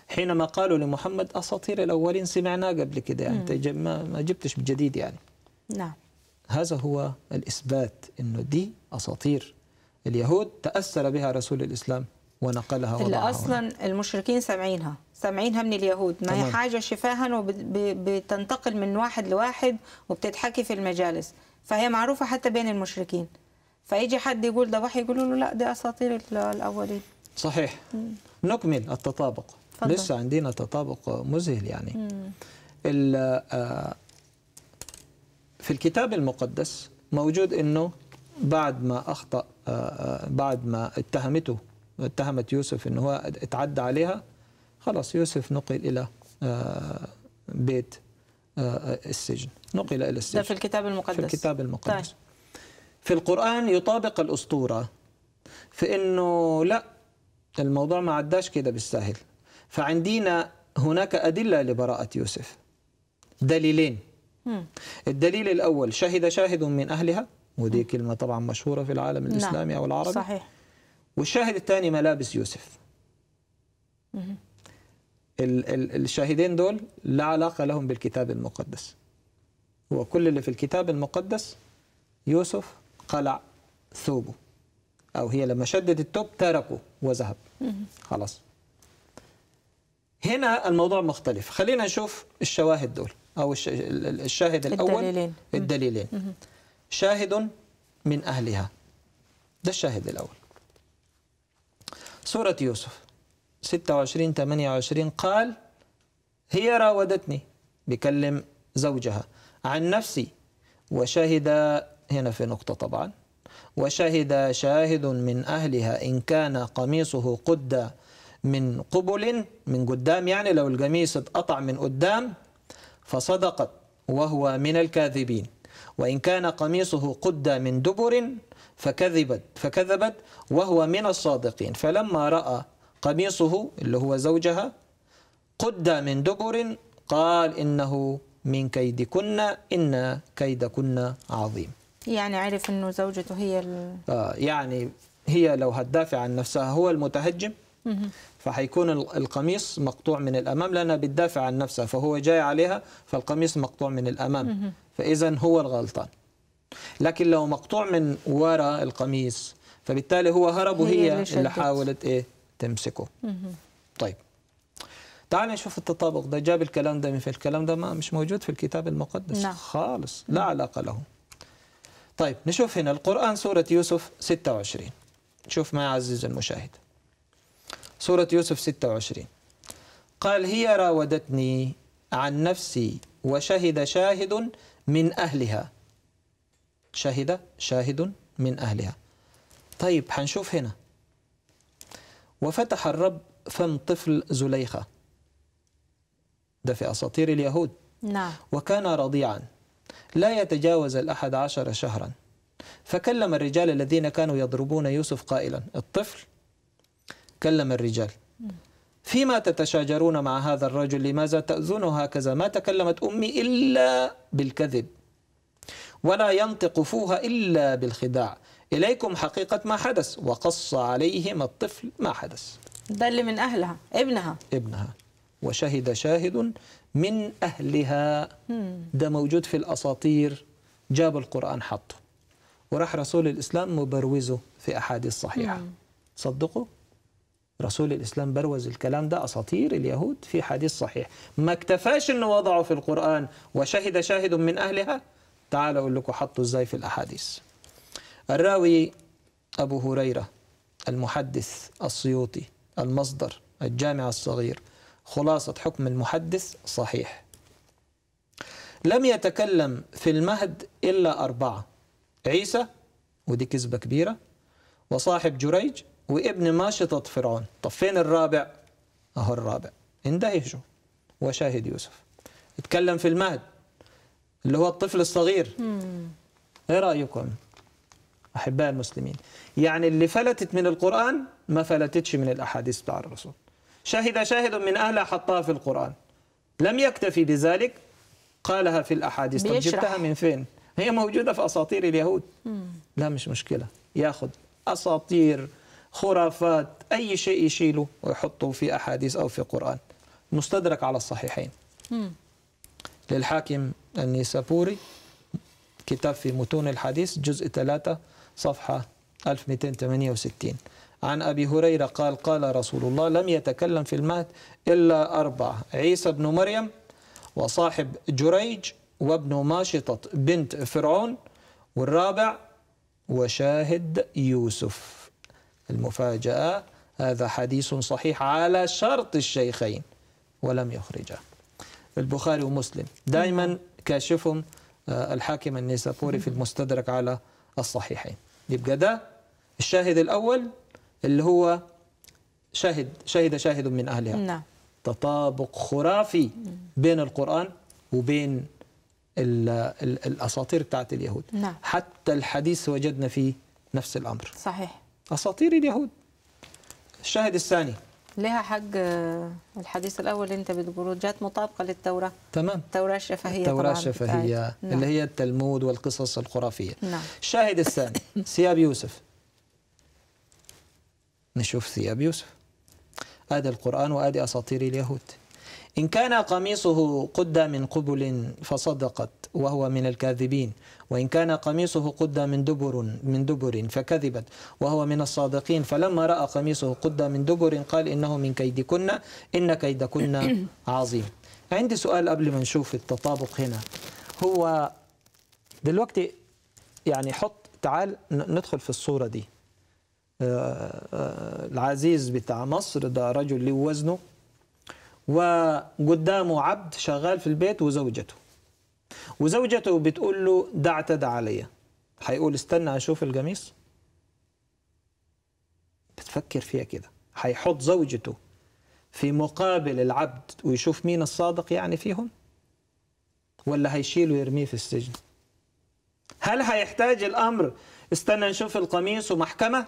حينما قالوا لمحمد أساطير الأولين سمعناه قبل كده يعني أنت ما جبتش جديد يعني نعم هذا هو الإثبات أنه دي أساطير اليهود تأثر بها رسول الإسلام ونقلها اللي اصلا هنا. المشركين سامعينها سامعينها من اليهود ما هي حاجه شفاها وبتنتقل من واحد لواحد وبتتحكي في المجالس فهي معروفه حتى بين المشركين فيجي حد يقول ده وحي يقولوا له لا دي اساطير الاولين صحيح مم. نكمل التطابق فضل. لسه عندنا تطابق مذهل يعني آه، في الكتاب المقدس موجود انه بعد ما اخطا آه، آه، بعد ما اتهمته اتهمت يوسف أنه هو اتعدى عليها خلاص يوسف نقل الى بيت آه، آه، السجن نقل إلى السجن ده في الكتاب المقدس في الكتاب المقدس طيب. في القرآن يطابق الأسطورة في أنه لا الموضوع ما عداش كده بالسهل فعندنا هناك أدلة لبراءة يوسف دليلين الدليل الأول شهد شاهد من أهلها ودي كلمة طبعا مشهورة في العالم نعم. الإسلامي أو العربي صحيح والشاهد الثاني ملابس يوسف الشاهدين دول لا علاقة لهم بالكتاب المقدس هو كل اللي في الكتاب المقدس يوسف قلع ثوبه أو هي لما شدت التوب تركه وذهب خلاص هنا الموضوع مختلف خلينا نشوف الشواهد دول أو الشاهد الأول الدليلين الدليلين شاهد من أهلها ده الشاهد الأول سورة يوسف 26 28 قال هي راودتني بكلم زوجها عن نفسي وشهد هنا في نقطة طبعا وشهد شاهد من أهلها إن كان قميصه قد من قبل من قدام يعني لو القميص اتقطع من قدام فصدقت وهو من الكاذبين وإن كان قميصه قد من دبر فكذبت فكذبت وهو من الصادقين فلما رأى قميصه اللي هو زوجها قد من دبر قال إنه من كيدكن إن كيدكن عظيم يعني عرف أنه زوجته هي ال... آه يعني هي لو هتدافع عن نفسها هو المتهجم فحيكون القميص مقطوع من الأمام لأنها بتدافع عن نفسها فهو جاي عليها فالقميص مقطوع من الأمام فإذا هو الغلطان لكن لو مقطوع من وراء القميص فبالتالي هو هرب وهي اللي, اللي حاولت إيه تمسكه طيب تعال نشوف التطابق ده جاب الكلام ده من في الكلام ده ما مش موجود في الكتاب المقدس لا. نعم. خالص لا نعم. علاقة له طيب نشوف هنا القرآن سورة يوسف 26 شوف ما يعزز المشاهد سورة يوسف 26 قال هي راودتني عن نفسي وشهد شاهد من أهلها شهد شاهد من أهلها طيب حنشوف هنا وفتح الرب فم طفل زليخة ده في أساطير اليهود نعم. وكان رضيعا لا يتجاوز الأحد عشر شهرا فكلم الرجال الذين كانوا يضربون يوسف قائلا الطفل كلم الرجال فيما تتشاجرون مع هذا الرجل لماذا تأذنه هكذا ما تكلمت أمي إلا بالكذب ولا ينطق فوها إلا بالخداع إليكم حقيقة ما حدث وقص عليهم الطفل ما حدث ده اللي من أهلها ابنها ابنها وشهد شاهد من أهلها ده موجود في الأساطير جاب القرآن حطه وراح رسول الإسلام مبروزه في أحاديث صحيحة صدقوا رسول الإسلام بروز الكلام ده أساطير اليهود في حديث صحيح ما اكتفاش أنه وضعه في القرآن وشهد شاهد من أهلها تعالوا أقول لكم حطوا إزاي في الأحاديث الراوي أبو هريرة المحدث السيوطي المصدر الجامع الصغير خلاصة حكم المحدث صحيح لم يتكلم في المهد إلا أربعة عيسى ودي كذبة كبيرة وصاحب جريج وابن ماشطة فرعون طب فين الرابع أهو الرابع اندهشوا وشاهد يوسف اتكلم في المهد اللي هو الطفل الصغير ايه رأيكم أحباء المسلمين يعني اللي فلتت من القرآن ما فلتتش من الأحاديث بتاع الرسول شهد شاهد من أهلها حطها في القرآن لم يكتفي بذلك قالها في الأحاديث طب جبتها من فين هي موجودة في أساطير اليهود لا مش مشكلة يأخذ أساطير خرافات أي شيء يشيله ويحطه في أحاديث أو في قرآن مستدرك على الصحيحين للحاكم النيسابوري كتاب في متون الحديث جزء ثلاثة صفحة 1268 عن أبي هريرة قال قال رسول الله لم يتكلم في المهد إلا أربعة عيسى بن مريم وصاحب جريج وابن ماشطة بنت فرعون والرابع وشاهد يوسف المفاجأة هذا حديث صحيح على شرط الشيخين ولم يخرجه البخاري ومسلم دائما كاشفهم آه، الحاكم النيسابوري في المستدرك على الصحيحين يبقى ده الشاهد الأول اللي هو شاهد شهد شاهد من أهلها نعم. تطابق خرافي بين القرآن وبين الـ الـ الأساطير بتاعت اليهود نعم. حتى الحديث وجدنا فيه نفس الأمر صحيح أساطير اليهود الشاهد الثاني لها حق آه، الحديث الاول انت بتقوله جات مطابقه للتوراه تمام التوراه الشفهيه التوراه الشفهيه آه، نعم. اللي هي التلمود والقصص الخرافيه نعم الشاهد الثاني ثياب يوسف نشوف ثياب يوسف ادي القران وادي اساطير اليهود إن كان قميصه قد من قبل فصدقت وهو من الكاذبين وإن كان قميصه قد من دبر من دبر فكذبت وهو من الصادقين فلما رأى قميصه قد من دبر قال إنه من كيدكن إن كيدكن عظيم عندي سؤال قبل ما نشوف التطابق هنا هو دلوقتي يعني حط تعال ندخل في الصورة دي آه، آه، العزيز بتاع مصر ده رجل له وزنه وقدامه عبد شغال في البيت وزوجته وزوجته بتقول له دع اعتدى علي هيقول استنى اشوف القميص بتفكر فيها كده هيحط زوجته في مقابل العبد ويشوف مين الصادق يعني فيهم ولا هيشيله ويرميه في السجن هل هيحتاج الامر استنى نشوف القميص ومحكمه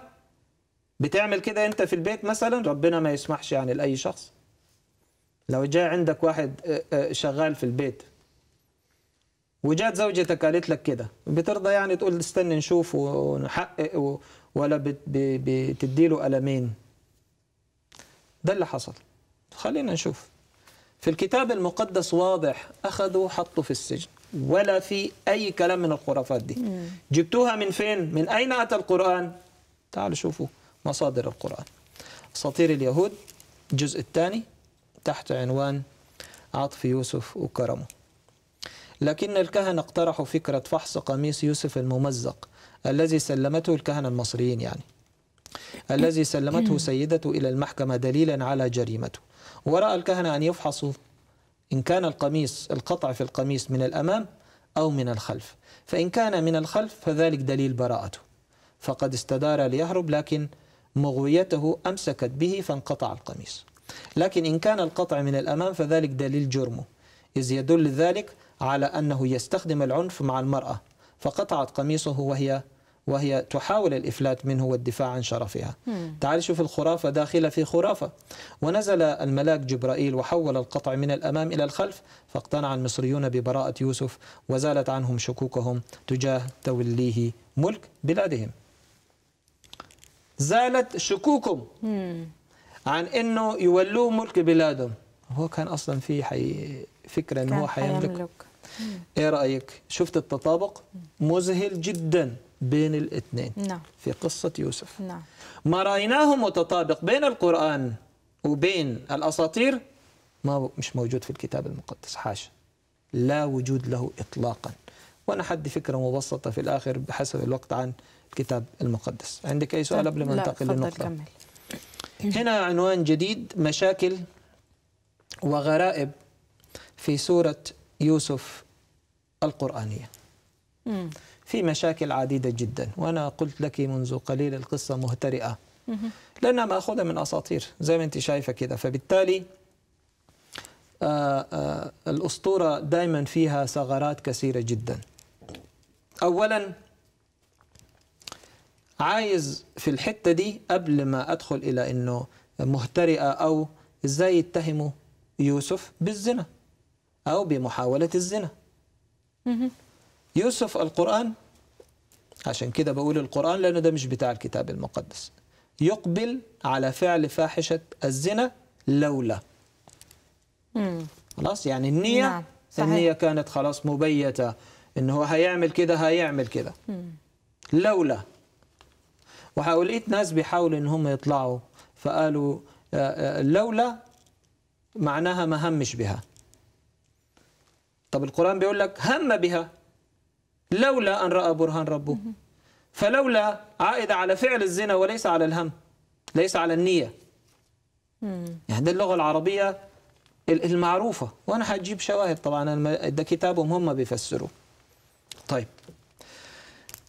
بتعمل كده انت في البيت مثلا ربنا ما يسمحش يعني لاي شخص لو جاء عندك واحد آه، آه، شغال في البيت وجات زوجتك قالت لك كده بترضى يعني تقول استنى نشوف ونحقق ولا بتدي له قلمين ده اللي حصل خلينا نشوف في الكتاب المقدس واضح أخذوا حطوا في السجن ولا في أي كلام من الخرافات دي جبتوها من فين؟ من أين أتى القرآن؟ تعالوا شوفوا مصادر القرآن أساطير اليهود الجزء الثاني تحت عنوان عطف يوسف وكرمه لكن الكهنة اقترحوا فكرة فحص قميص يوسف الممزق الذي سلمته الكهنة المصريين يعني الذي سلمته سيدته إلى المحكمة دليلا على جريمته ورأى الكهنة أن يفحصوا إن كان القميص القطع في القميص من الأمام أو من الخلف فإن كان من الخلف فذلك دليل براءته فقد استدار ليهرب لكن مغويته أمسكت به فانقطع القميص لكن إن كان القطع من الأمام فذلك دليل جرمه إذ يدل ذلك على أنه يستخدم العنف مع المرأة فقطعت قميصه وهي وهي تحاول الإفلات منه والدفاع عن شرفها تعال شوف الخرافة داخلة في خرافة ونزل الملاك جبرائيل وحول القطع من الأمام إلى الخلف فاقتنع المصريون ببراءة يوسف وزالت عنهم شكوكهم تجاه توليه ملك بلادهم زالت شكوكم عن انه يولوه ملك بلادهم هو كان اصلا في حي فكره انه هو حيملك ايه رايك شفت التطابق مذهل جدا بين الاثنين نعم. في قصه يوسف نعم. ما رايناه متطابق بين القران وبين الاساطير ما مش موجود في الكتاب المقدس حاشا لا وجود له اطلاقا وانا حدي فكره مبسطه في الاخر بحسب الوقت عن الكتاب المقدس عندك اي سؤال طيب، قبل ما ننتقل للنقطه هنا عنوان جديد مشاكل وغرائب في سورة يوسف القرآنية في مشاكل عديدة جدا وأنا قلت لك منذ قليل القصة مهترئة لأنها مأخوذة من أساطير زي ما أنت شايفة كده فبالتالي آآ آه، آآ آه، الأسطورة دائما فيها ثغرات كثيرة جدا أولا عايز في الحته دي قبل ما ادخل الى انه مهترئه او ازاي يتهموا يوسف بالزنا او بمحاوله الزنا يوسف القران عشان كده بقول القران لانه ده مش بتاع الكتاب المقدس يقبل على فعل فاحشه الزنا لولا خلاص يعني النيه نعم. صحيح. النيه كانت خلاص مبيته أنه هو هيعمل كده هيعمل كده لولا ولقيت ناس بيحاولوا ان هم يطلعوا فقالوا آه، آه، لولا معناها ما همش بها طب القرآن بيقول لك هم بها لولا أن رأى برهان ربه فلولا عائد على فعل الزنا وليس على الهم ليس على النية يعني ده اللغة العربية المعروفة وأنا هجيب شواهد طبعا ده كتابهم هم بيفسروا طيب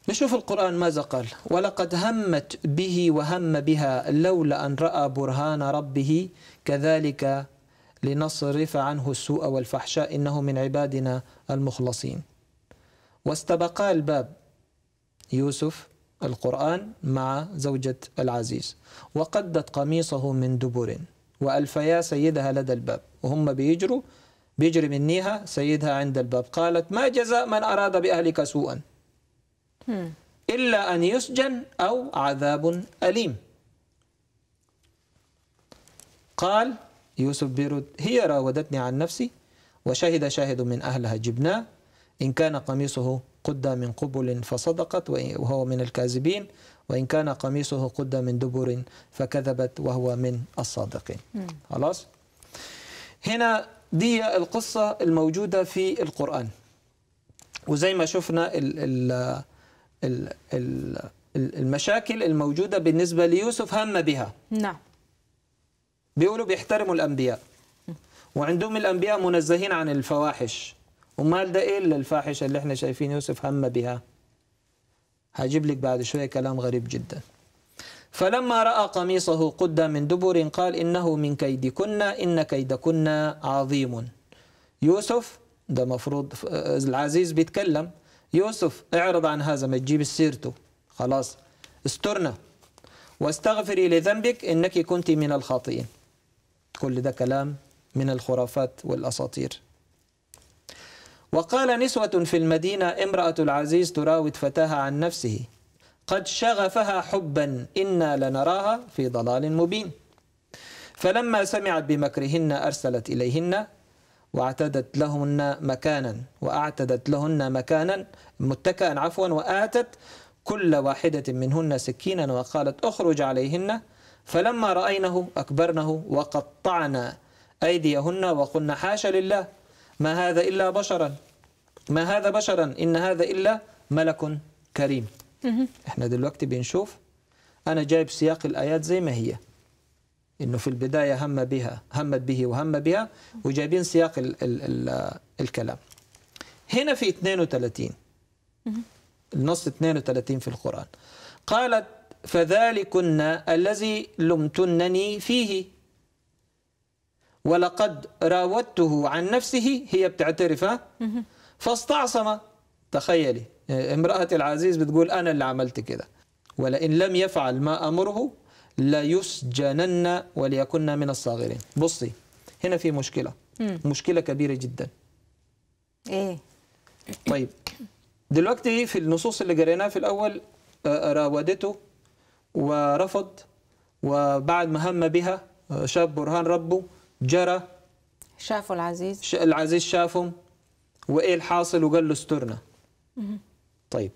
نشوف القرآن ماذا قال ولقد همت به وهم بها لولا أن رأى برهان ربه كذلك لنصرف عنه السوء والفحشاء إنه من عبادنا المخلصين واستبقا الباب يوسف القرآن مع زوجة العزيز وقدت قميصه من دبر وألفيا سيدها لدى الباب وهم بيجروا بيجري منيها سيدها عند الباب قالت ما جزاء من أراد بأهلك سوءا إلا أن يسجن أو عذاب أليم قال يوسف بيرود هي راودتني عن نفسي وشهد شاهد من أهلها جبناه إن كان قميصه قد من قبل فصدقت وهو من الكاذبين وإن كان قميصه قد من دبر فكذبت وهو من الصادقين خلاص هنا دي القصة الموجودة في القرآن وزي ما شفنا ال المشاكل الموجودة بالنسبة ليوسف هامة بها نعم بيقولوا بيحترموا الأنبياء وعندهم الأنبياء منزهين عن الفواحش وما ده إيه الفاحشة اللي احنا شايفين يوسف هامة بها هجيب لك بعد شوية كلام غريب جدا فلما رأى قميصه قد من دبر قال إنه من كيدكن إن كيدكن عظيم يوسف ده مفروض آه، العزيز بيتكلم يوسف اعرض عن هذا ما تجيب سيرته خلاص استرنا واستغفري لذنبك انك كنت من الخاطئين كل ده كلام من الخرافات والاساطير وقال نسوة في المدينة امرأة العزيز تراود فتاها عن نفسه قد شغفها حبا إنا لنراها في ضلال مبين فلما سمعت بمكرهن أرسلت إليهن واعتدت لهن مكانا واعتدت لهن مكانا متكئا عفوا واتت كل واحده منهن سكينا وقالت اخرج عليهن فلما راينه اكبرنه وقطعنا ايديهن وقلنا حاشا لله ما هذا الا بشرا ما هذا بشرا ان هذا الا ملك كريم احنا دلوقتي بنشوف انا جايب سياق الايات زي ما هي انه في البدايه هم بها همت به وهم بها وجايبين سياق الـ الـ الـ الكلام هنا في 32 النص 32 في القران قالت فذلكن الذي لمتنني فيه ولقد راودته عن نفسه هي بتعترف فاستعصم تخيلي امرأة العزيز بتقول أنا اللي عملت كده ولئن لم يفعل ما أمره ليسجنن وليكن من الصاغرين بصي هنا في مشكلة مم. مشكلة كبيرة جدا ايه طيب دلوقتي في النصوص اللي قريناها في الأول آه، آه، راودته ورفض وبعد ما هم بها آه، شاف برهان ربه جرى شافه العزيز العزيز شافهم وايه الحاصل وقال له استرنا طيب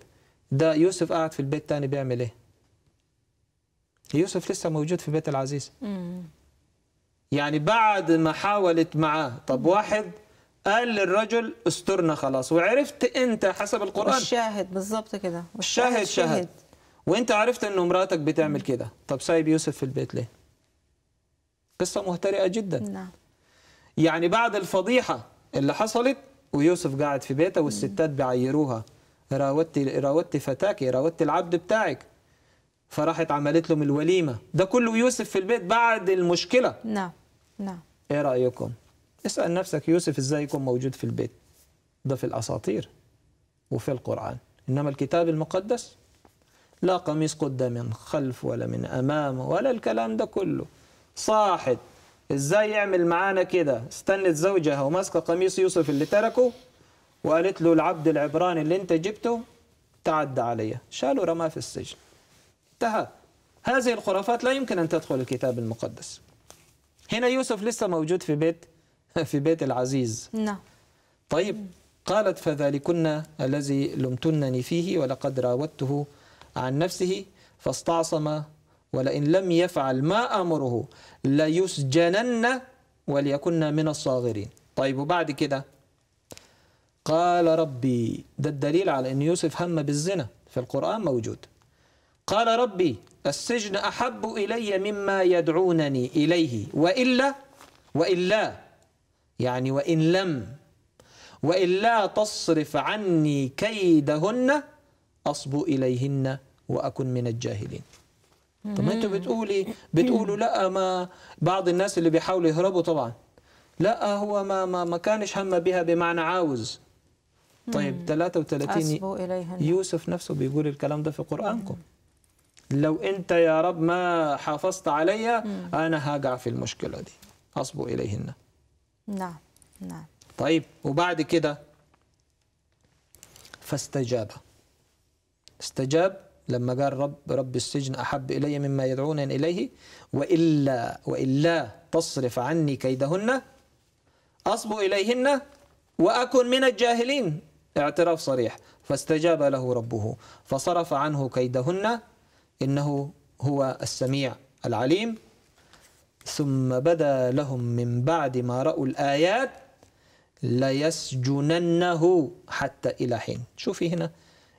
ده يوسف قاعد في البيت تاني بيعمل ايه يوسف لسه موجود في بيت العزيز يعني بعد ما حاولت معاه طب واحد قال للرجل استرنا خلاص وعرفت انت حسب القران الشاهد بالظبط كده الشاهد شاهد وانت عرفت ان مراتك بتعمل كده طب سايب يوسف في البيت ليه قصه مهترئه جدا نعم يعني بعد الفضيحه اللي حصلت ويوسف قاعد في بيته والستات بيعيروها راودتي راودتي فتاكي راودتي العبد بتاعك فراحت عملت لهم الوليمه ده كله يوسف في البيت بعد المشكله نعم نعم ايه رايكم اسال نفسك يوسف ازاي يكون موجود في البيت ده في الاساطير وفي القران انما الكتاب المقدس لا قميص قد من خلف ولا من امام ولا الكلام ده كله صاحب ازاي يعمل معانا كده استنت زوجها وماسكه قميص يوسف اللي تركه وقالت له العبد العبراني اللي انت جبته تعدى عليا شاله رماه في السجن انتهى هذه الخرافات لا يمكن أن تدخل الكتاب المقدس هنا يوسف لسه موجود في بيت في بيت العزيز نعم طيب قالت فذلكن الذي لمتنني فيه ولقد راودته عن نفسه فاستعصم ولئن لم يفعل ما أمره ليسجنن وليكن من الصاغرين طيب وبعد كده قال ربي ده الدليل على أن يوسف هم بالزنا في القرآن موجود قال ربي السجن أحب إلي مما يدعونني إليه وإلا وإلا يعني وإن لم وإلا تصرف عني كيدهن أصب إليهن وأكن من الجاهلين طب ما انتوا بتقولي بتقولوا لا ما بعض الناس اللي بيحاولوا يهربوا طبعا لا هو ما ما ما كانش هم بها بمعنى عاوز طيب 33 يوسف نفسه بيقول الكلام ده في قرآنكم لو انت يا رب ما حافظت عليا انا هقع في المشكله دي اصبو اليهن نعم نعم طيب وبعد كده فاستجاب استجاب لما قال رب رب السجن احب الي مما يدعون اليه والا والا تصرف عني كيدهن اصبو اليهن واكن من الجاهلين اعتراف صريح فاستجاب له ربه فصرف عنه كيدهن إنه هو السميع العليم ثم بدا لهم من بعد ما رأوا الآيات ليسجننه حتى إلى حين شوفي هنا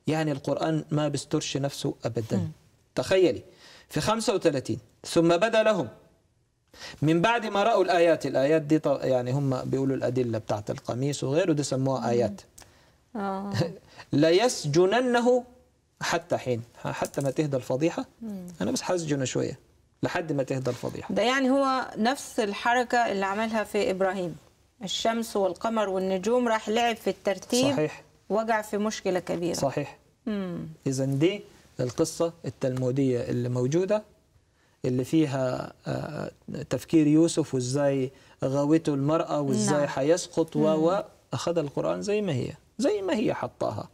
يعني القرآن ما بيسترش نفسه أبدا م. تخيلي في 35 ثم بدا لهم من بعد ما رأوا الآيات الآيات دي يعني هم بيقولوا الأدلة بتاعت القميص وغيره دي سموها آيات آه. ليسجننه حتى حين حتى ما تهدى الفضيحه انا بس هسجنه شويه لحد ما تهدى الفضيحه ده يعني هو نفس الحركه اللي عملها في ابراهيم الشمس والقمر والنجوم راح لعب في الترتيب صحيح وجع في مشكله كبيره صحيح اذا دي القصه التلموديه اللي موجوده اللي فيها آه، تفكير يوسف وازاي غاوته المراه وازاي هيسقط نعم. و اخذ القران زي ما هي زي ما هي حطاها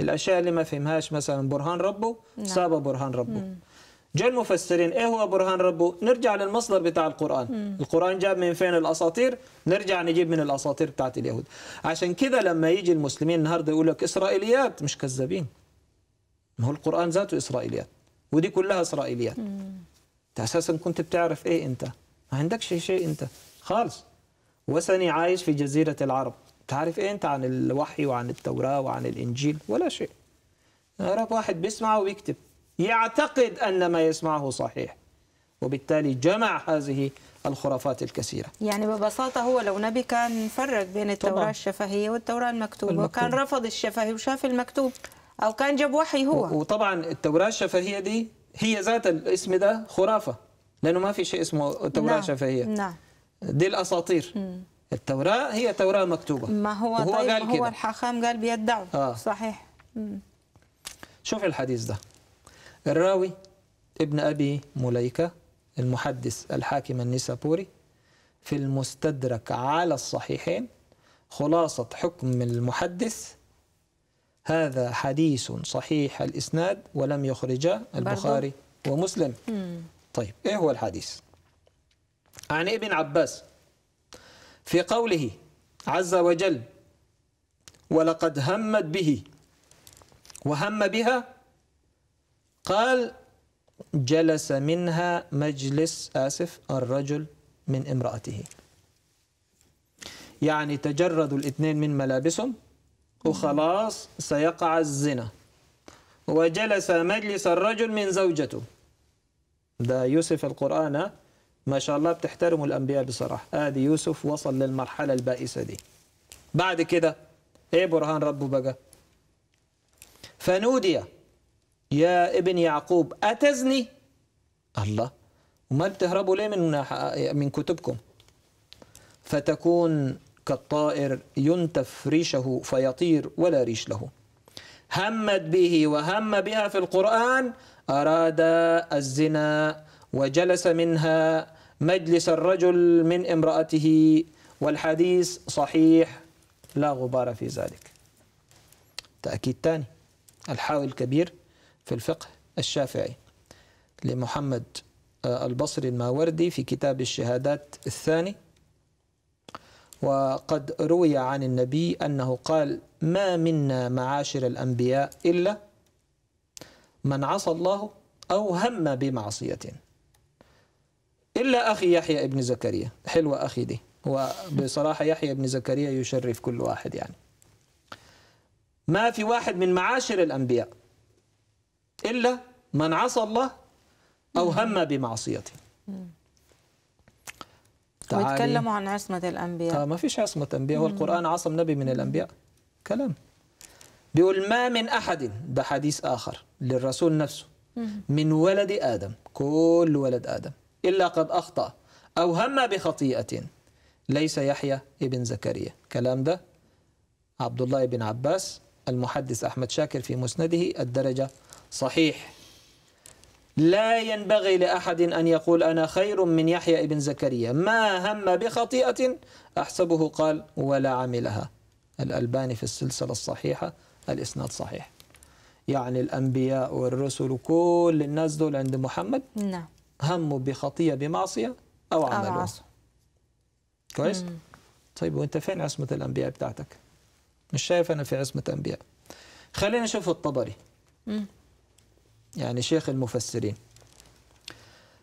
الاشياء اللي ما فهمهاش مثلا برهان ربه نعم. صاب برهان ربه مم. جاء المفسرين ايه هو برهان ربه نرجع للمصدر بتاع القران مم. القران جاب من فين الاساطير نرجع نجيب من الاساطير بتاعت اليهود عشان كده لما يجي المسلمين النهارده يقول لك اسرائيليات مش كذابين ما هو القران ذاته اسرائيليات ودي كلها اسرائيليات انت اساسا كنت بتعرف ايه انت ما عندكش شيء انت خالص وثني عايش في جزيره العرب تعرف ايه انت عن الوحي وعن التوراة وعن الانجيل ولا شيء رب واحد بيسمع وبيكتب يعتقد أن ما يسمعه صحيح وبالتالي جمع هذه الخرافات الكثيرة يعني ببساطة هو لو نبي كان فرق بين التوراة طبعا. الشفهية والتوراة المكتوبة المكتوب. وكان رفض الشفهي وشاف المكتوب أو كان جاب وحي هو وطبعا التوراة الشفهية دي هي ذات الاسم ده خرافة لأنه ما في شيء اسمه توراة نعم. الشفهيه شفهية نعم. دي الأساطير م. التوراة هي توراة مكتوبة ما هو وهو طيب قال ما هو الحاخام قال بيدعو آه. صحيح شوف الحديث ده الراوي ابن أبي مليكة المحدث الحاكم النسابوري في المستدرك على الصحيحين خلاصة حكم المحدث هذا حديث صحيح الإسناد ولم يخرجه البخاري برضو. ومسلم مم. طيب إيه هو الحديث؟ عن ابن عباس في قوله عز وجل ولقد همت به وهم بها قال جلس منها مجلس آسف الرجل من امرأته يعني تجردوا الاثنين من ملابسهم وخلاص سيقع الزنا وجلس مجلس الرجل من زوجته ده يوسف القرآن ما شاء الله بتحترموا الانبياء بصراحه ادي يوسف وصل للمرحله البائسه دي بعد كده ايه برهان ربه بقى فنودي يا ابن يعقوب اتزني الله وما بتهربوا ليه من من كتبكم فتكون كالطائر ينتف ريشه فيطير ولا ريش له همت به وهم بها في القرآن أراد الزنا وجلس منها مجلس الرجل من امرأته والحديث صحيح لا غبار في ذلك تأكيد ثاني الحاوي الكبير في الفقه الشافعي لمحمد آه، البصري الماوردي في كتاب الشهادات الثاني وقد روي عن النبي أنه قال ما منا معاشر الأنبياء إلا من عصى الله أو هم بمعصية إلا أخي يحيى ابن زكريا حلوة أخي دي وبصراحة يحيى ابن زكريا يشرف كل واحد يعني ما في واحد من معاشر الأنبياء إلا من عصى الله أو هم بمعصيته ويتكلموا عن عصمة الأنبياء آه، ما فيش عصمة أنبياء والقرآن عصم نبي من الأنبياء كلام بيقول ما من أحد ده حديث آخر للرسول نفسه من ولد آدم كل ولد آدم إلا قد أخطأ أو هم بخطيئة ليس يحيى ابن زكريا كلام ده عبد الله بن عباس المحدث أحمد شاكر في مسنده الدرجة صحيح لا ينبغي لأحد أن يقول أنا خير من يحيى ابن زكريا ما هم بخطيئة أحسبه قال ولا عملها الألباني في السلسلة الصحيحة الإسناد صحيح يعني الأنبياء والرسل كل الناس دول عند محمد نعم همه بخطية بمعصية أو عمله أو كويس؟ مم. طيب وأنت فين عصمة الأنبياء بتاعتك؟ مش شايف أنا في عصمة أنبياء خلينا نشوف الطبري مم. يعني شيخ المفسرين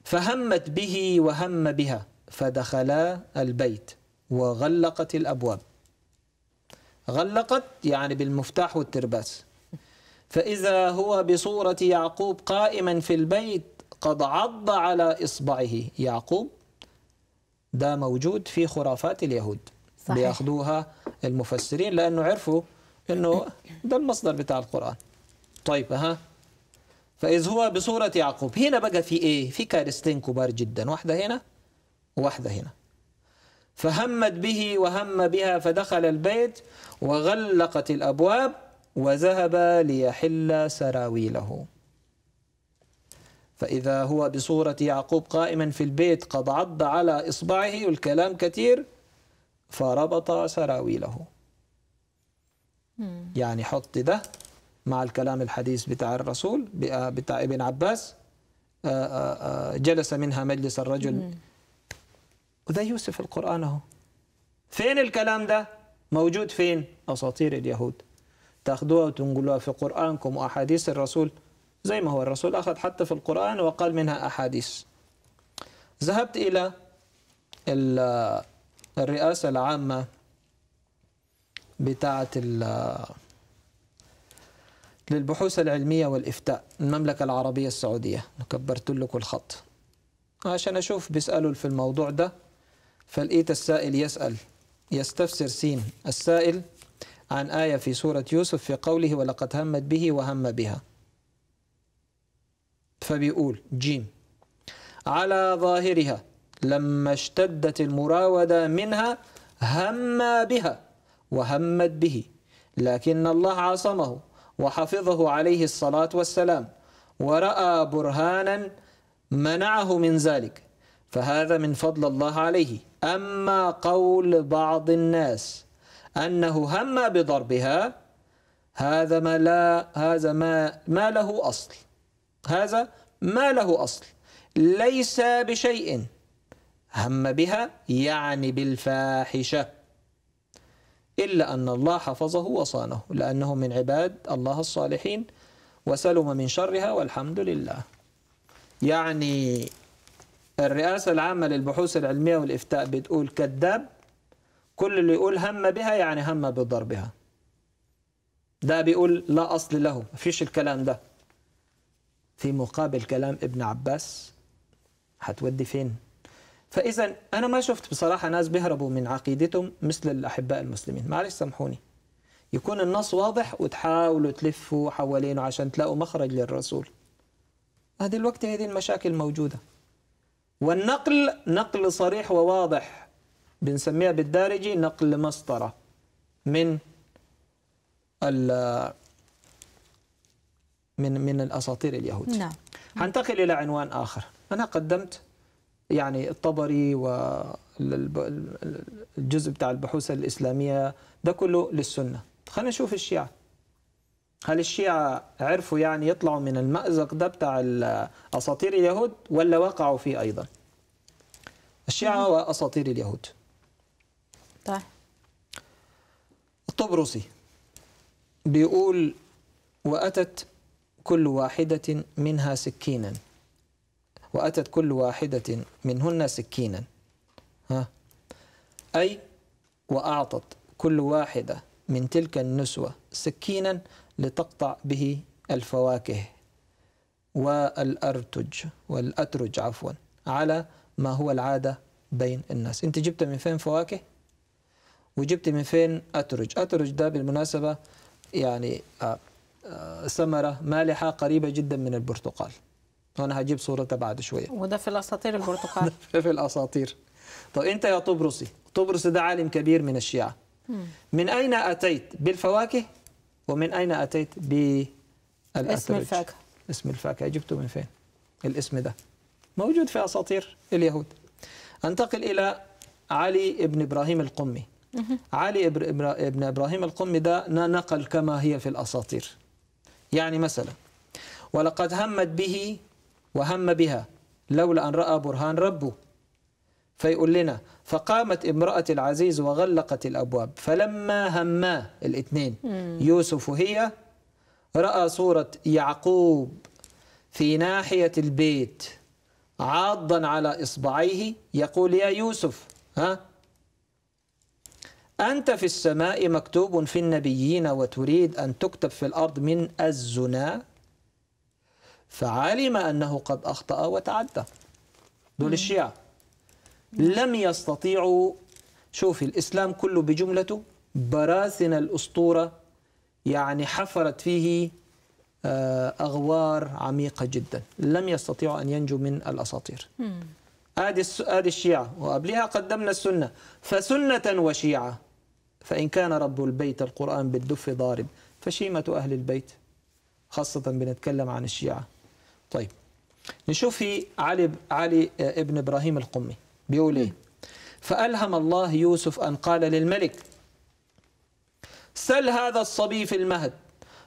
فهمت به وهم بها فدخلا البيت وغلقت الأبواب غلقت يعني بالمفتاح والترباس فإذا هو بصورة يعقوب قائما في البيت قد عض على إصبعه يعقوب ده موجود في خرافات اليهود صحيح. بياخدوها المفسرين لأنه عرفوا أنه ده المصدر بتاع القرآن طيب ها فإذ هو بصورة يعقوب هنا بقى في إيه في كارثتين كبار جدا واحدة هنا وواحدة هنا فهمت به وهم بها فدخل البيت وغلقت الأبواب وذهب ليحل سراويله فإذا هو بصورة يعقوب قائما في البيت قد عض على إصبعه والكلام كثير فربط سراويله يعني حط ده مع الكلام الحديث بتاع الرسول بتاع ابن عباس آه، آه، آه، جلس منها مجلس الرجل وده يوسف القرآن اهو فين الكلام ده موجود فين أساطير اليهود تأخذوها وتنقلوها في قرآنكم وأحاديث الرسول زي ما هو الرسول أخذ حتى في القرآن وقال منها أحاديث ذهبت إلى الرئاسة العامة بتاعة للبحوث العلمية والإفتاء المملكة العربية السعودية كبرت لكم الخط عشان أشوف بيسألوا في الموضوع ده فلقيت السائل يسأل يستفسر سين السائل عن آية في سورة يوسف في قوله ولقد همت به وهم بها فبيقول جيم على ظاهرها لما اشتدت المراودة منها هم بها وهمت به لكن الله عصمه وحفظه عليه الصلاة والسلام ورأى برهانا منعه من ذلك فهذا من فضل الله عليه أما قول بعض الناس أنه هم بضربها هذا ما لا هذا ما ما له أصل هذا ما له أصل ليس بشيء هم بها يعني بالفاحشة إلا أن الله حفظه وصانه لأنه من عباد الله الصالحين وسلم من شرها والحمد لله يعني الرئاسة العامة للبحوث العلمية والإفتاء بتقول كذاب كل اللي يقول هم بها يعني هم بضربها ده بيقول لا أصل له فيش الكلام ده في مقابل كلام ابن عباس هتودي فين فاذا انا ما شفت بصراحه ناس بيهربوا من عقيدتهم مثل الاحباء المسلمين معلش سامحوني يكون النص واضح وتحاولوا تلفوا حوالينه عشان تلاقوا مخرج للرسول هذه الوقت هذه المشاكل موجوده والنقل نقل صريح وواضح بنسميها بالدارجي نقل مسطره من من من الاساطير اليهود نعم هنتقل الى عنوان اخر انا قدمت يعني الطبري والجزء بتاع البحوث الاسلاميه ده كله للسنه خلينا نشوف الشيعه هل الشيعة عرفوا يعني يطلعوا من المأزق ده بتاع أساطير اليهود ولا وقعوا فيه أيضا الشيعة وأساطير اليهود طيب الطبرسي بيقول وأتت كل واحدة منها سكينا وأتت كل واحدة منهن سكينا ها أي وأعطت كل واحدة من تلك النسوة سكينا لتقطع به الفواكه والأرتج والأترج عفوا على ما هو العادة بين الناس أنت جبت من فين فواكه وجبت من فين أترج أترج ده بالمناسبة يعني آه، ثمرة مالحة قريبة جدا من البرتقال وأنا هجيب صورتها بعد شوية وده في الأساطير البرتقال في الأساطير طب أنت يا طبرسي طبرس ده عالم كبير من الشيعة من أين أتيت بالفواكه ومن أين أتيت بالأترج اسم الفاكهة اسم الفاكهة جبته من فين الاسم ده موجود في أساطير اليهود أنتقل إلى علي بن إبراهيم القمي علي ابن ابراهيم القمي ده نقل كما هي في الاساطير يعني مثلا ولقد همت به وهم بها لولا أن رأى برهان ربه فيقول لنا فقامت امرأة العزيز وغلقت الأبواب فلما هما الاثنين يوسف هي رأى صورة يعقوب في ناحية البيت عاضا على إصبعيه يقول يا يوسف ها أنت في السماء مكتوب في النبيين وتريد أن تكتب في الأرض من الزنا فعلم أنه قد أخطأ وتعدى دول الشيعة لم يستطيعوا شوفي الإسلام كله بجملته براثن الأسطورة يعني حفرت فيه آه، أغوار عميقة جدا لم يستطيعوا أن ينجوا من الأساطير هذه الشيعة وقبلها قدمنا السنة فسنة وشيعة فإن كان رب البيت القرآن بالدف ضارب فشيمة أهل البيت خاصة بنتكلم عن الشيعة طيب نشوف في علي علي آه، ابن إبراهيم القمي بيقول إيه فألهم الله يوسف أن قال للملك سل هذا الصبي في المهد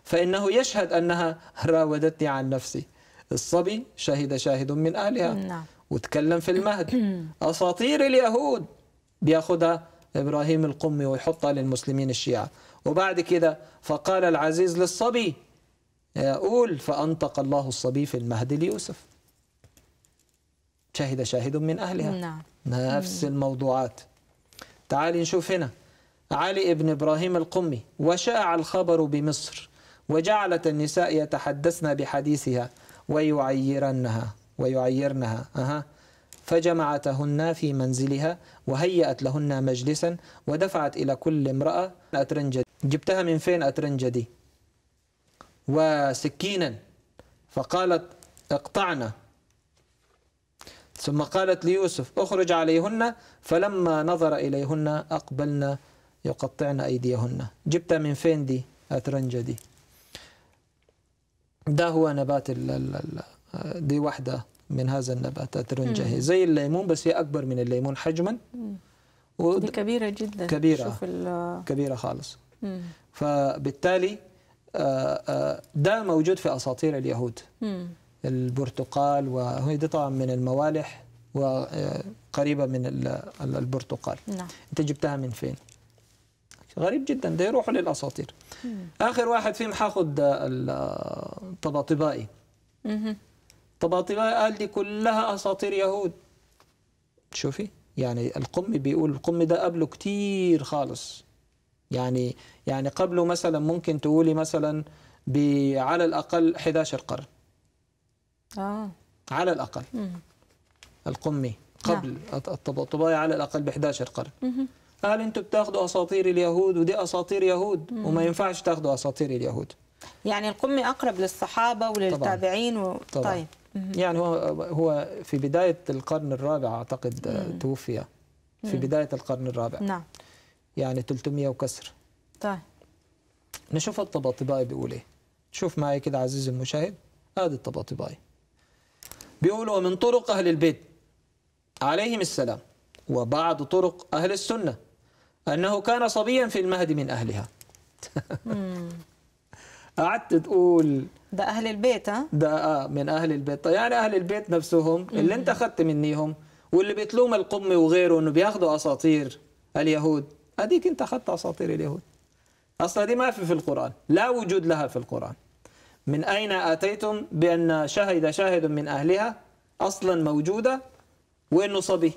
فإنه يشهد أنها راودتني عن نفسي الصبي شهد شاهد من أهلها نعم. وتكلم في المهد أساطير اليهود بيأخذها إبراهيم القمي ويحطها للمسلمين الشيعة وبعد كده فقال العزيز للصبي يقول فأنطق الله الصبي في المهد ليوسف شهد شاهد من أهلها نعم. نفس الموضوعات تعالي نشوف هنا علي ابن إبراهيم القمي وشاع الخبر بمصر وجعلت النساء يتحدثن بحديثها ويعيرنها ويعيرنها أها فجمعتهن في منزلها وهيأت لهن مجلسا ودفعت إلى كل امرأة أترنجة جبتها من فين أترنجة دي وسكينا فقالت اقطعنا ثم قالت ليوسف اخرج عليهن فلما نظر إليهن أقبلنا يقطعن أيديهن جبتها من فين دي أترنجة دي ده هو نبات دي واحدة من هذا النبات هي زي الليمون بس هي اكبر من الليمون حجما و... دي كبيره جدا كبيره شوف ال... كبيره خالص مم. فبالتالي آه، آه، ده موجود في اساطير اليهود مم. البرتقال وهي دي طبعا من الموالح وقريبه آه، من البرتقال نعم. انت جبتها من فين غريب جدا ده يروحوا للاساطير مم. اخر واحد فيهم حاخد الطباطبائي طباطباء قال دي كلها اساطير يهود شوفي يعني القم بيقول القم ده قبله كتير خالص يعني يعني قبله مثلا ممكن تقولي مثلا على الاقل 11 قرن اه على الاقل مم. القمي نعم. قبل نعم. الطباطبائي على الاقل ب 11 قرن مم. قال انتوا بتاخذوا اساطير اليهود ودي اساطير يهود مم. وما ينفعش تاخذوا اساطير اليهود يعني القمي اقرب للصحابه وللتابعين طبعًا. و... طبعًا. طيب يعني هو هو في بدايه القرن الرابع اعتقد آه، مم. توفي في مم. بدايه القرن الرابع نعم يعني 300 وكسر طيب نشوف الطباطبائي بيقول ايه شوف معي كده عزيزي المشاهد هذا الطباطبائي بيقول ومن طرق اهل البيت عليهم السلام وبعض طرق اهل السنه انه كان صبيا في المهد من اهلها قعدت تقول ده اهل البيت ها ده اه من اهل البيت طيب يعني اهل البيت نفسهم اللي انت اخذت منيهم واللي بتلوم القم وغيره انه بياخذوا اساطير اليهود اديك انت اخذت اساطير اليهود اصلا دي ما في في القران لا وجود لها في القران من اين اتيتم بان شهد شاهد من اهلها اصلا موجوده وانه صبي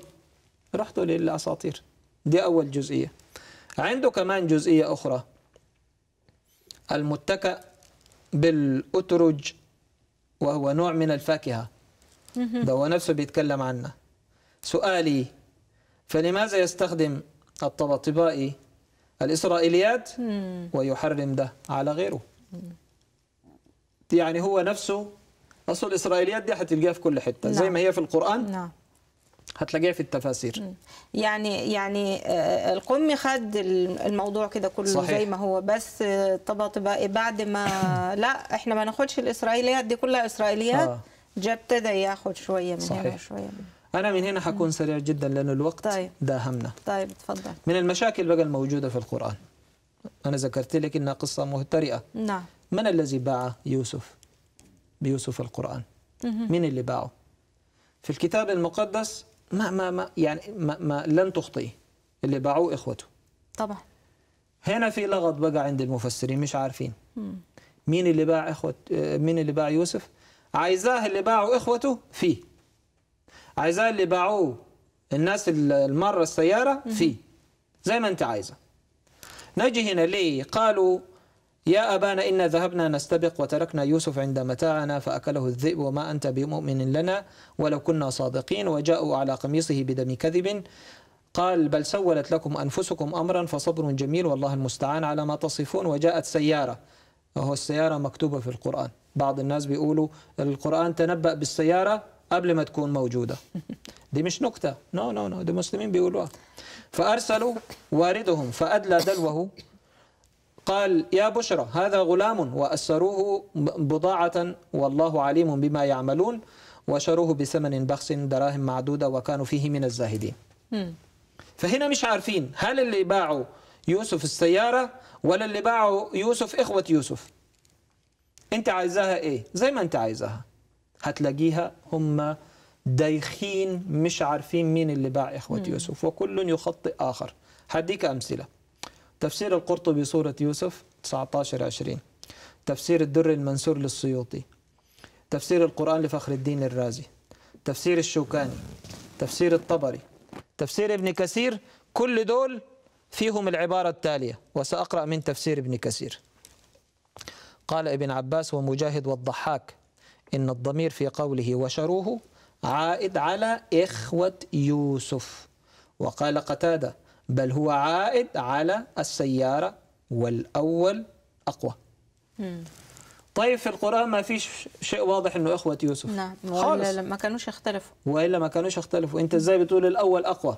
رحتوا للاساطير دي اول جزئيه عنده كمان جزئيه اخرى المتكأ بالأترج وهو نوع من الفاكهة ده هو نفسه بيتكلم عنه سؤالي فلماذا يستخدم الطباطبائي الإسرائيليات ويحرم ده على غيره يعني هو نفسه أصل الإسرائيليات دي هتلقاها في كل حتة زي نعم. ما هي في القرآن نعم. هتلاقيها في التفاسير يعني يعني آه، القمي خد الموضوع كده كله صحيح. زي ما هو بس طبط بعد ما لا احنا ما ناخدش الاسرائيليات دي كلها اسرائيليات آه. جا ابتدى ياخد شويه من صحيح. هنا شويه من انا من هنا هكون سريع جدا لان الوقت طيب. داهمنا طيب اتفضل من المشاكل بقى الموجوده في القران انا ذكرت لك انها قصه مهترئه نعم من الذي باع يوسف بيوسف القران مين اللي باعه في الكتاب المقدس ما ما, ما يعني ما, ما لن تخطي اللي باعوه اخوته طبعا هنا في لغط بقى عند المفسرين مش عارفين مم. مين اللي باع اخوه مين اللي باع يوسف عايزاه اللي باعوا اخوته فيه عايزاه اللي باعوه الناس المره السياره فيه زي ما انت عايزه نجي هنا ليه قالوا يا أبانا إنا ذهبنا نستبق وتركنا يوسف عند متاعنا فأكله الذئب وما أنت بمؤمن لنا ولو كنا صادقين وجاءوا على قميصه بدم كذب قال بل سولت لكم أنفسكم أمرا فصبر جميل والله المستعان على ما تصفون وجاءت سيارة وهو السيارة مكتوبة في القرآن بعض الناس بيقولوا القرآن تنبأ بالسيارة قبل ما تكون موجودة دي مش نكتة نو نو نو دي مسلمين بيقولوها فأرسلوا واردهم فأدلى دلوه قال يا بشرى هذا غلام وأسروه بضاعة والله عليم بما يعملون وشروه بثمن بخس دراهم معدودة وكانوا فيه من الزاهدين فهنا مش عارفين هل اللي باعوا يوسف السيارة ولا اللي باعوا يوسف إخوة يوسف أنت عايزاها إيه زي ما أنت عايزاها هتلاقيها هم دايخين مش عارفين مين اللي باع إخوة يوسف وكل يخطئ آخر هديك أمثلة تفسير القرطبي سورة يوسف 19 20 تفسير الدر المنسور للسيوطي تفسير القرآن لفخر الدين الرازي تفسير الشوكاني تفسير الطبري تفسير ابن كثير كل دول فيهم العبارة التالية وسأقرأ من تفسير ابن كثير قال ابن عباس ومجاهد والضحاك إن الضمير في قوله وشروه عائد على إخوة يوسف وقال قتاده بل هو عائد على السيارة والأول أقوى طيب في القرآن ما فيش شيء واضح أنه إخوة يوسف نعم وإلا ما كانوش يختلفوا وإلا ما كانوش يختلفوا أنت إزاي بتقول الأول أقوى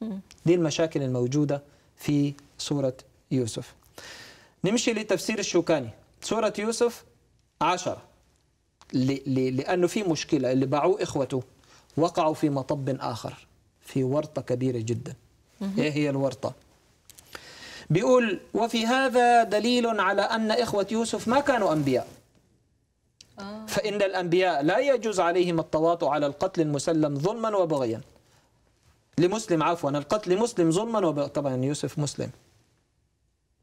مم. دي المشاكل الموجودة في سورة يوسف نمشي لتفسير الشوكاني سورة يوسف عشرة لأنه في مشكلة اللي باعوه إخوته وقعوا في مطب آخر في ورطة كبيرة جدا إيه هي الورطة بيقول وفي هذا دليل على أن إخوة يوسف ما كانوا أنبياء آه. فإن الأنبياء لا يجوز عليهم التواطؤ على القتل المسلم ظلما وبغيا لمسلم عفوا القتل مسلم ظلما وبغيا طبعا يوسف مسلم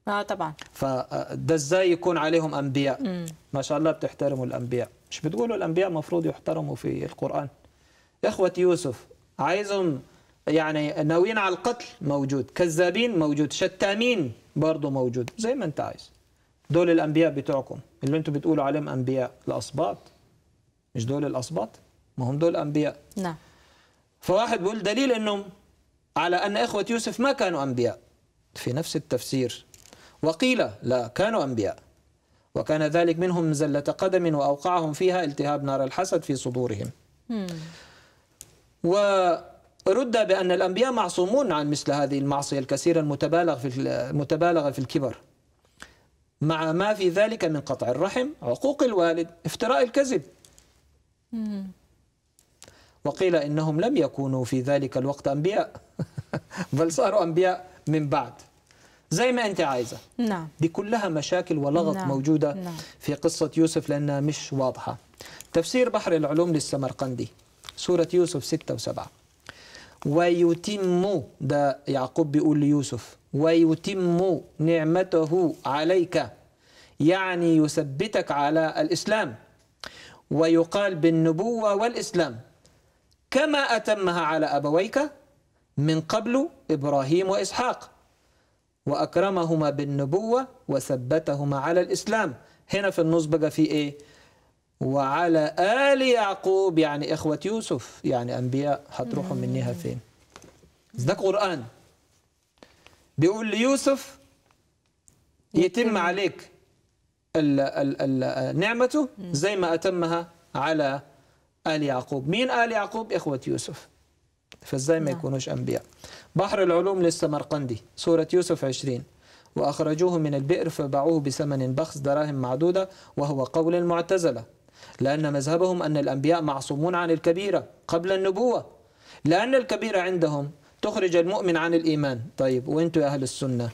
اه طبعا فده آه، ازاي يكون عليهم انبياء ما شاء الله بتحترموا الانبياء مش بتقولوا الانبياء مفروض يحترموا في القران اخوه يوسف عايزهم يعني ناويين على القتل موجود كذابين موجود شتامين برضه موجود زي ما انت عايز دول الانبياء بتوعكم اللي انتم بتقولوا عليهم انبياء الاسباط مش دول الاسباط ما هم دول انبياء نعم فواحد بيقول دليل انهم على ان اخوه يوسف ما كانوا انبياء في نفس التفسير وقيل لا كانوا انبياء وكان ذلك منهم زله قدم واوقعهم فيها التهاب نار الحسد في صدورهم مم. و رد بأن الأنبياء معصومون عن مثل هذه المعصية الكثيرة المتبالغ في المتبالغة في الكبر مع ما في ذلك من قطع الرحم عقوق الوالد افتراء الكذب وقيل إنهم لم يكونوا في ذلك الوقت أنبياء بل صاروا أنبياء من بعد زي ما أنت عايزة نعم. دي كلها مشاكل ولغط نعم. موجودة نعم. في قصة يوسف لأنها مش واضحة تفسير بحر العلوم للسمرقندي سورة يوسف 6 و 7 ويتم ده يعقوب بيقول ليوسف ويتم نعمته عليك يعني يثبتك على الإسلام ويقال بالنبوة والإسلام كما أتمها على أبويك من قبل إبراهيم وإسحاق وأكرمهما بالنبوة وثبتهما على الإسلام هنا في النص بقى في إيه؟ وعلى آل يعقوب يعني إخوة يوسف يعني أنبياء هتروحوا منها فين ده قرآن بيقول ليوسف يتم عليك الـ الـ الـ نعمته زي ما أتمها على آل يعقوب مين آل يعقوب إخوة يوسف فازاي ما نعم. يكونوش أنبياء بحر العلوم للسمرقندي سورة يوسف 20 وأخرجوه من البئر فباعوه بثمن بخس دراهم معدودة وهو قول المعتزلة لأن مذهبهم أن الأنبياء معصومون عن الكبيرة قبل النبوة لأن الكبيرة عندهم تخرج المؤمن عن الإيمان طيب وإنتوا يا أهل السنة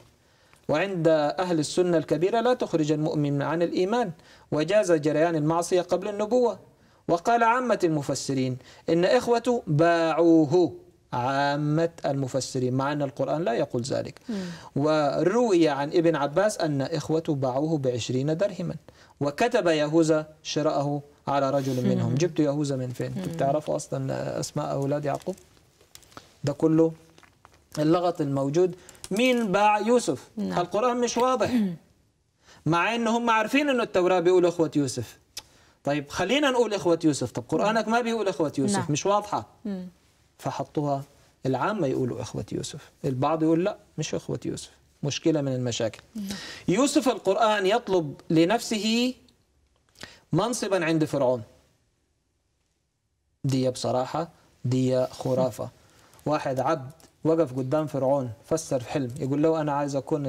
وعند أهل السنة الكبيرة لا تخرج المؤمن عن الإيمان وجاز جريان المعصية قبل النبوة وقال عامة المفسرين إن إخوة باعوه عامة المفسرين مع أن القرآن لا يقول ذلك وروي عن ابن عباس أن إخوة باعوه بعشرين درهما وكتب يهوذا شراءه على رجل منهم جبت يهوذا من فين انتوا بتعرفوا اصلا اسماء اولاد يعقوب ده كله اللغط الموجود مين باع يوسف نعم. القران مش واضح مع ان هم عارفين انه التوراه بيقول اخوه يوسف طيب خلينا نقول اخوه يوسف طب قرانك ما بيقول اخوه يوسف نعم. مش واضحه فحطوها العامه يقولوا اخوه يوسف البعض يقول لا مش اخوه يوسف مشكله من المشاكل يوسف القران يطلب لنفسه منصبا عند فرعون دي بصراحة دي خرافة واحد عبد وقف قدام فرعون فسر في حلم يقول له أنا عايز أكون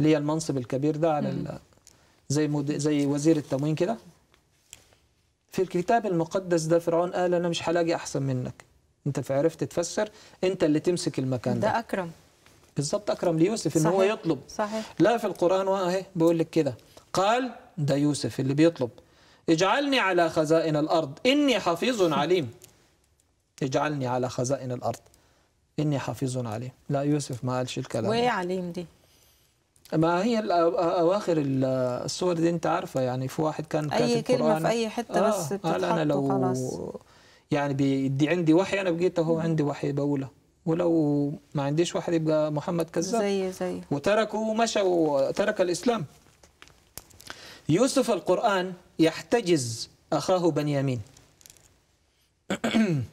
لي المنصب الكبير ده على زي زي وزير التموين كده في الكتاب المقدس ده فرعون قال أنا مش هلاقي أحسن منك أنت عرفت تفسر أنت اللي تمسك المكان ده ده أكرم بالظبط أكرم ليوسف إن صحيح. هو يطلب صحيح. لا في القرآن وأهي بيقول لك كده قال ده يوسف اللي بيطلب اجعلني على خزائن الأرض إني حفيظ عليم اجعلني على خزائن الأرض إني حفيظ عليم لا يوسف ما قالش الكلام وإيه عليم دي؟ ما هي اواخر الصور دي انت عارفه يعني في واحد كان كاتب اي كلمه قرآن في اي حته آه بس بتتحط انا لو خلاص. يعني بيدي عندي وحي انا بقيت هو عندي وحي بقوله ولو ما عنديش وحي يبقى محمد كذاب زي زي وتركوا ومشى وترك الاسلام يوسف القرآن يحتجز أخاه بنيامين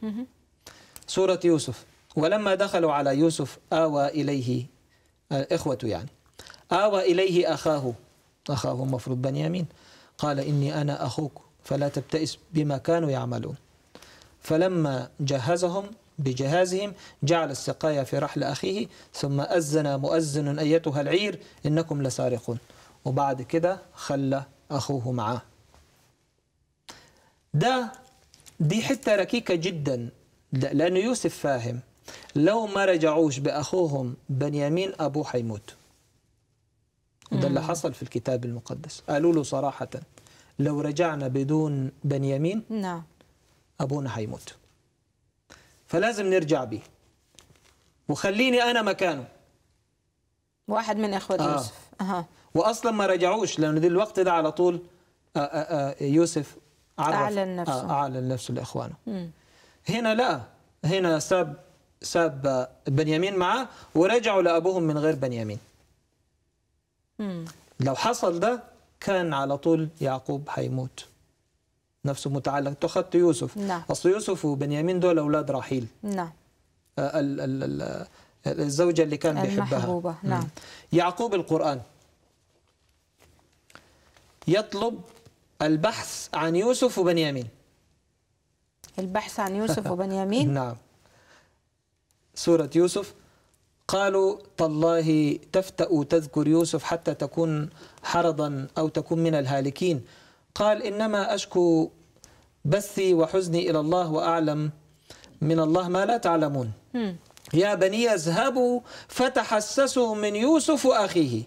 سورة يوسف ولما دخلوا على يوسف آوى إليه إخوة يعني آوى إليه أخاه أخاه مفروض بنيامين قال إني أنا أخوك فلا تبتئس بما كانوا يعملون فلما جهزهم بجهازهم جعل السقاية في رحل أخيه ثم أذن مؤذن أيتها العير إنكم لسارقون وبعد كده خلى أخوه معاه ده دي حتة ركيكة جدا لأن يوسف فاهم لو ما رجعوش بأخوهم بنيامين أبوه حيموت وده اللي حصل في الكتاب المقدس قالوا له صراحة لو رجعنا بدون بنيامين نعم أبونا حيموت فلازم نرجع بيه وخليني أنا مكانه واحد من إخوة آه. يوسف أه. واصلا ما رجعوش لانه دي الوقت ده على طول آه، آه، آه، يوسف عرف اعلن نفسه اعلن نفسه لاخوانه هنا لا هنا ساب ساب بنيامين معاه ورجعوا لابوهم من غير بنيامين لو حصل ده كان على طول يعقوب هيموت نفسه متعلق انتوا يوسف نعم. اصل يوسف وبنيامين دول اولاد رحيل نعم الزوجه اللي كان بيحبها نعم. يعقوب القران يطلب البحث عن يوسف وبنيامين البحث عن يوسف وبنيامين نعم سورة يوسف قالوا تالله تفتأ تذكر يوسف حتى تكون حرضا أو تكون من الهالكين قال إنما أشكو بثي وحزني إلى الله وأعلم من الله ما لا تعلمون يا بني اذهبوا فتحسسوا من يوسف وأخيه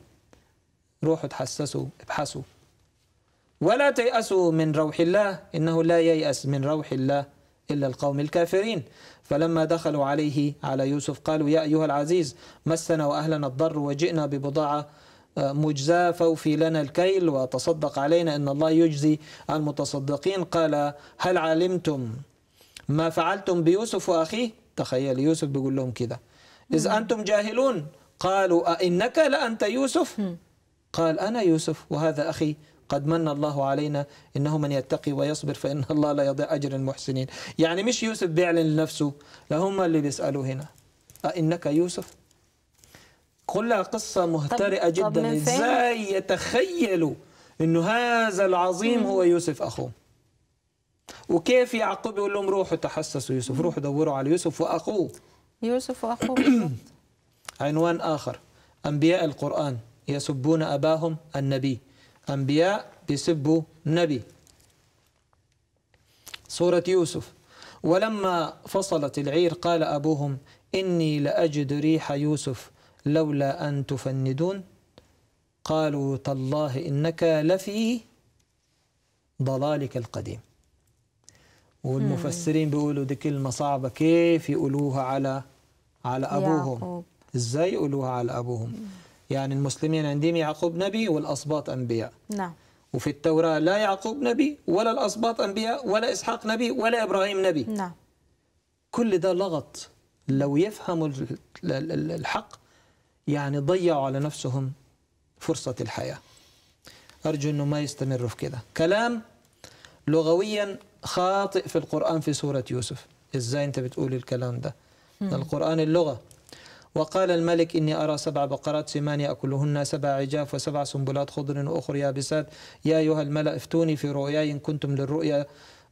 روحوا تحسسوا ابحثوا ولا تيأسوا من روح الله إنه لا ييأس من روح الله إلا القوم الكافرين فلما دخلوا عليه على يوسف قالوا يا أيها العزيز مسنا وأهلنا الضر وجئنا ببضاعة آه، مجزاة فوفي لنا الكيل وتصدق علينا إن الله يجزي المتصدقين قال هل علمتم ما فعلتم بيوسف وأخيه تخيل يوسف بيقول لهم كده إذ أنتم جاهلون قالوا أئنك لأنت يوسف قال أنا يوسف وهذا أخي قد من الله علينا انه من يتقي ويصبر فان الله لا يضيع اجر المحسنين يعني مش يوسف بيعلن لنفسه لهم اللي بيسالوا هنا أإنك أه، يوسف كلها قصة مهترئة جدا ازاي يتخيلوا انه هذا العظيم هو يوسف اخوه وكيف يعقوب يقول لهم روحوا تحسسوا يوسف روحوا دوروا على يوسف واخوه يوسف واخوه عنوان اخر انبياء القران يسبون اباهم النبي أنبياء بيسبوا نبي سورة يوسف ولما فصلت العير قال أبوهم إني لأجد ريح يوسف لولا أن تفندون قالوا تالله إنك لفي ضلالك القديم والمفسرين بيقولوا دي كلمة صعبة كيف يقولوها على على أبوهم إزاي يقولوها على أبوهم يعني المسلمين عندهم يعقوب نبي والأسباط أنبياء نعم وفي التوراة لا يعقوب نبي ولا الأسباط أنبياء ولا إسحاق نبي ولا إبراهيم نبي نعم كل ده لغط لو يفهموا الحق يعني ضيعوا على نفسهم فرصة الحياة أرجو أنه ما يستمروا في كده كلام لغويا خاطئ في القرآن في سورة يوسف إزاي أنت بتقول الكلام ده القرآن اللغة وقال الملك إني أرى سبع بقرات سمان يأكلهن سبع عجاف وسبع سنبلات خضر وأخر يابسات يا أيها الملأ افتوني في رؤياي إن كنتم للرؤيا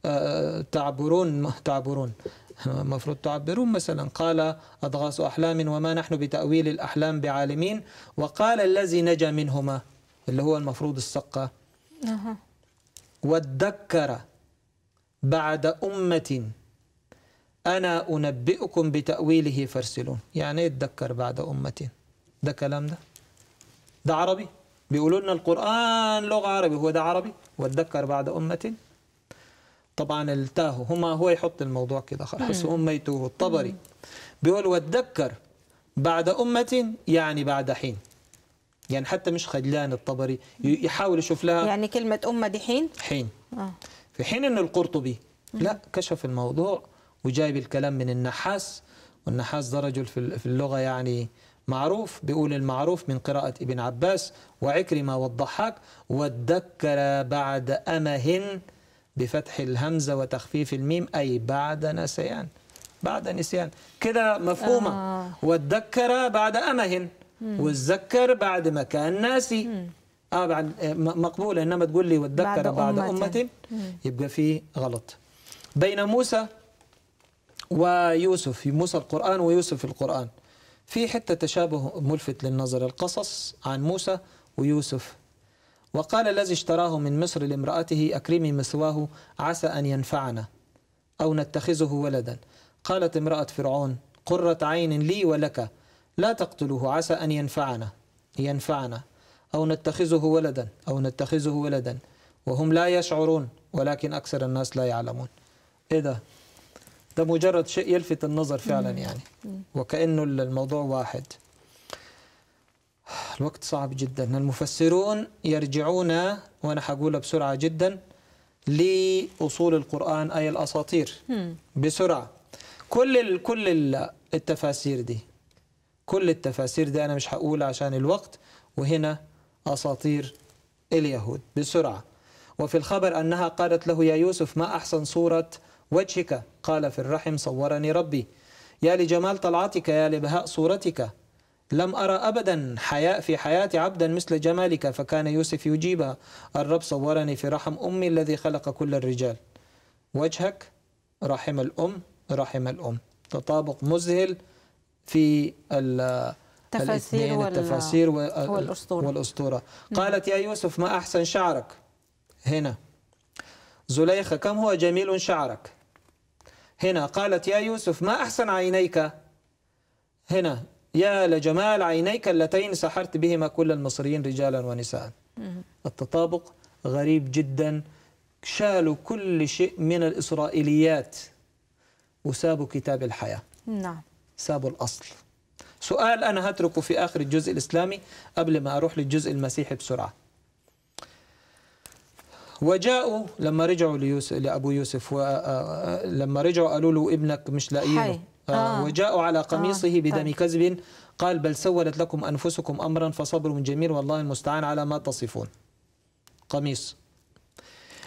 آه، تعبرون تعبرون مفروض تعبرون مثلا قال أضغاث أحلام وما نحن بتأويل الأحلام بعالمين وقال الذي نجا منهما اللي هو المفروض السقة وادكر بعد أمة أنا أنبئكم بتأويله فارسلون يعني إيه اتذكر بعد أمة ده كلام ده ده عربي بيقولوا لنا القرآن لغة عربي هو ده عربي واتذكر بعد أمة طبعا التاهوا هما هو يحط الموضوع كده خلاص هم الطبري بيقول واتذكر بعد أمة يعني بعد حين يعني حتى مش خجلان الطبري يحاول يشوف لها يعني كلمة أمة دي حين حين آه. في حين أن القرطبي لا كشف الموضوع وجايب الكلام من النحاس والنحاس ده رجل في اللغة يعني معروف بيقول المعروف من قراءة ابن عباس وعكرمة والضحاك وادكر بعد أمه بفتح الهمزة وتخفيف الميم أي بعد نسيان بعد نسيان كده مفهومة آه. وادكر بعد أمه والذكر بعد ما كان ناسي اه بعد مقبوله انما تقول لي وادكر بعد, بعد امه, أمة يبقى في غلط بين موسى ويوسف موسى القرآن ويوسف القرآن في حتة تشابه ملفت للنظر القصص عن موسى ويوسف وقال الذي اشتراه من مصر لامرأته أكرمي مثواه عسى أن ينفعنا أو نتخذه ولدا قالت امرأة فرعون قرة عين لي ولك لا تقتله عسى أن ينفعنا ينفعنا أو نتخذه ولدا أو نتخذه ولدا وهم لا يشعرون ولكن أكثر الناس لا يعلمون إيه ده ده مجرد شيء يلفت النظر فعلا يعني وكأنه الموضوع واحد الوقت صعب جدا المفسرون يرجعون وأنا حقولها بسرعة جدا لأصول القرآن أي الأساطير بسرعة كل كل التفاسير دي كل التفاسير دي أنا مش هقولها عشان الوقت وهنا أساطير اليهود بسرعة وفي الخبر أنها قالت له يا يوسف ما أحسن صورة وجهك قال في الرحم صورني ربي يا لجمال طلعتك يا لبهاء صورتك لم أرى أبدا حياء في حياة عبدا مثل جمالك فكان يوسف يجيبها الرب صورني في رحم أمي الذي خلق كل الرجال وجهك رحم الأم رحم الأم تطابق مذهل في التفاسير التفاسير والأسطورة, والأسطورة. نعم. قالت يا يوسف ما أحسن شعرك هنا زليخة كم هو جميل شعرك هنا قالت يا يوسف ما أحسن عينيك هنا يا لجمال عينيك اللتين سحرت بهما كل المصريين رجالا ونساء التطابق غريب جدا شالوا كل شيء من الإسرائيليات وسابوا كتاب الحياة نعم سابوا الأصل سؤال أنا هتركه في آخر الجزء الإسلامي قبل ما أروح للجزء المسيحي بسرعة وجاءوا لما رجعوا ليوسف لابو يوسف آه، آه، آه، لما رجعوا قالوا له ابنك مش لاقيينه آه. وجاءوا على قميصه آه. بدم كذب قال بل سولت لكم انفسكم امرا فصبر جميل والله المستعان على ما تصفون قميص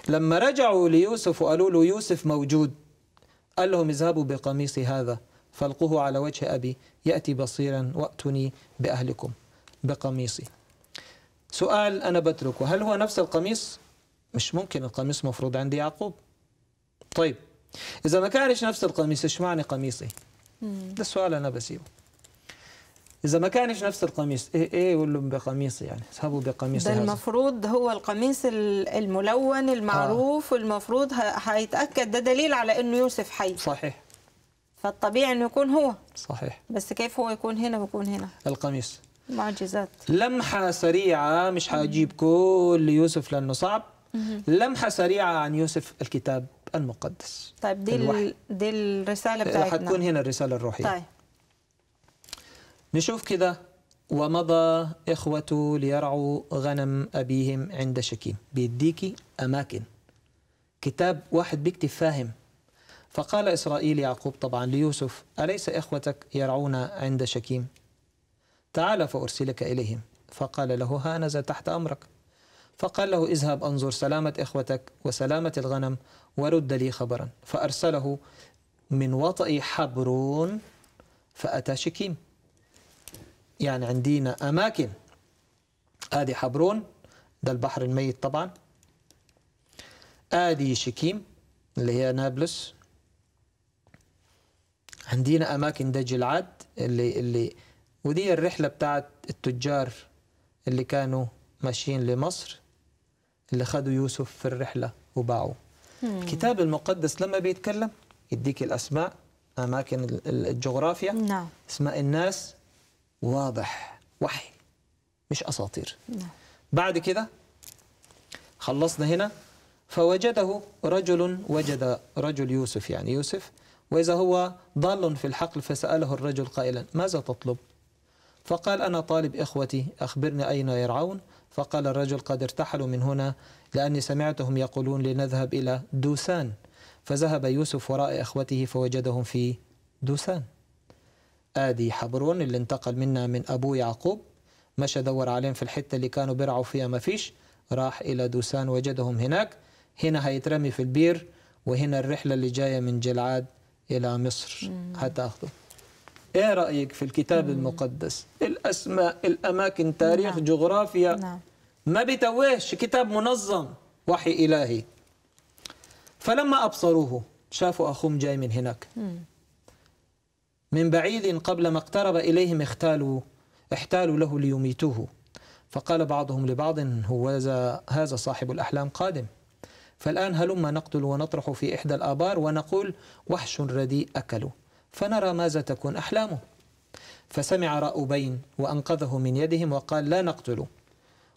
لما رجعوا ليوسف وقالوا له يوسف موجود قال لهم اذهبوا بقميصي هذا فالقوه على وجه ابي ياتي بصيرا واتني باهلكم بقميصي سؤال انا بتركه هل هو نفس القميص مش ممكن القميص مفروض عند يعقوب طيب إذا ما كانش نفس القميص إيش معنى قميصي ده السؤال أنا بسيبه إذا ما كانش نفس القميص إيه إيه يقول لهم بقميصي يعني اذهبوا بقميص ده المفروض هو القميص الملون المعروف آه. المفروض هيتأكد ده دليل على إنه يوسف حي صحيح فالطبيعي إنه يكون هو صحيح بس كيف هو يكون هنا ويكون هنا القميص معجزات لمحة سريعة مش هجيب كل يوسف لأنه صعب لمحه سريعه عن يوسف الكتاب المقدس طيب دي دي الرساله بتاعتنا هتكون هنا الرساله الروحيه طيب نشوف كده ومضى إخوته ليرعوا غنم أبيهم عند شكيم بيديكي أماكن كتاب واحد بيكتب فاهم فقال إسرائيل يعقوب طبعا ليوسف أليس إخوتك يرعون عند شكيم تعال فأرسلك إليهم فقال له هانذا تحت أمرك فقال له اذهب أنظر سلامة إخوتك وسلامة الغنم ورد لي خبرا فأرسله من وطئ حبرون فأتى شكيم يعني عندنا أماكن آدي حبرون ده البحر الميت طبعا آدي شكيم اللي هي نابلس عندنا أماكن ده جلعاد اللي اللي ودي الرحلة بتاعت التجار اللي كانوا ماشيين لمصر اللي خدوا يوسف في الرحلة وباعوه الكتاب المقدس لما بيتكلم يديك الأسماء أماكن الجغرافيا نعم. اسماء الناس واضح وحي مش أساطير نعم. بعد كده خلصنا هنا فوجده رجل وجد رجل يوسف يعني يوسف وإذا هو ضال في الحقل فسأله الرجل قائلا ماذا تطلب؟ فقال أنا طالب إخوتي أخبرني أين يرعون فقال الرجل قد ارتحلوا من هنا لأني سمعتهم يقولون لنذهب إلى دوسان فذهب يوسف وراء إخوته فوجدهم في دوسان آدي حبرون اللي انتقل منا من ابو يعقوب مشى دور عليهم في الحتة اللي كانوا بيرعوا فيها ما فيش راح إلى دوسان وجدهم هناك هنا هيترمي في البير وهنا الرحلة اللي جاية من جلعاد إلى مصر هتاخده ايه رايك في الكتاب مم. المقدس الاسماء الاماكن تاريخ نعم. جغرافيا نعم. ما بيتوهش كتاب منظم وحي الهي فلما ابصروه شافوا اخوهم جاي من هناك مم. من بعيد قبل ما اقترب اليهم اختالوا احتالوا له ليميتوه فقال بعضهم لبعض هو هذا صاحب الاحلام قادم فالآن هلما نقتل ونطرح في إحدى الآبار ونقول وحش رديء أكله فنرى ماذا تكون أحلامه فسمع رأوبين وأنقذه من يدهم وقال لا نقتله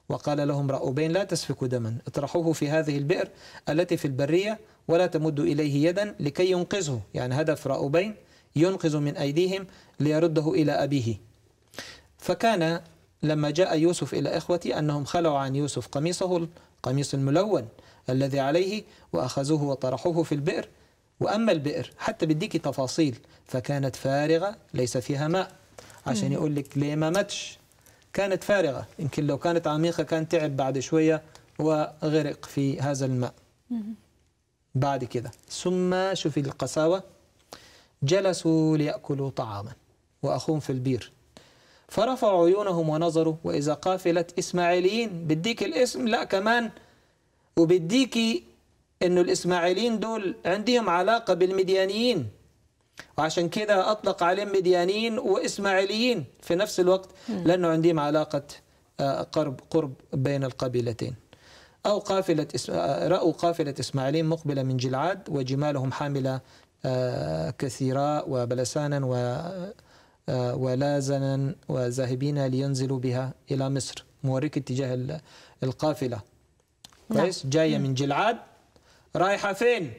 وقال لهم رأوبين لا تسفكوا دما اطرحوه في هذه البئر التي في البرية ولا تمدوا إليه يدا لكي ينقذه يعني هدف رأوبين ينقذ من أيديهم ليرده إلى أبيه فكان لما جاء يوسف إلى إخوتي أنهم خلعوا عن يوسف قميصه القميص الملون الذي عليه وأخذوه وطرحوه في البئر وأما البئر حتى بديكي تفاصيل فكانت فارغة ليس فيها ماء عشان يقول لك ليه ما ماتش كانت فارغة يمكن لو كانت عميقة كان تعب بعد شوية وغرق في هذا الماء بعد كده ثم شوفي القساوة جلسوا ليأكلوا طعاما وأخوهم في البير فرفعوا عيونهم ونظروا وإذا قافلة إسماعيليين بديك الاسم لا كمان وبديكي انه الاسماعيليين دول عندهم علاقه بالمديانيين وعشان كده اطلق عليهم مديانيين واسماعيليين في نفس الوقت لانه عندهم علاقه آه، قرب قرب بين القبيلتين او قافله آه، راوا قافله إسماعيلين مقبله من جلعاد وجمالهم حامله آه، كثيرا وبلسانا و ولازنا وذاهبين لينزلوا بها الى مصر مورك اتجاه القافله نعم. كويس جايه من جلعاد رايحة فين؟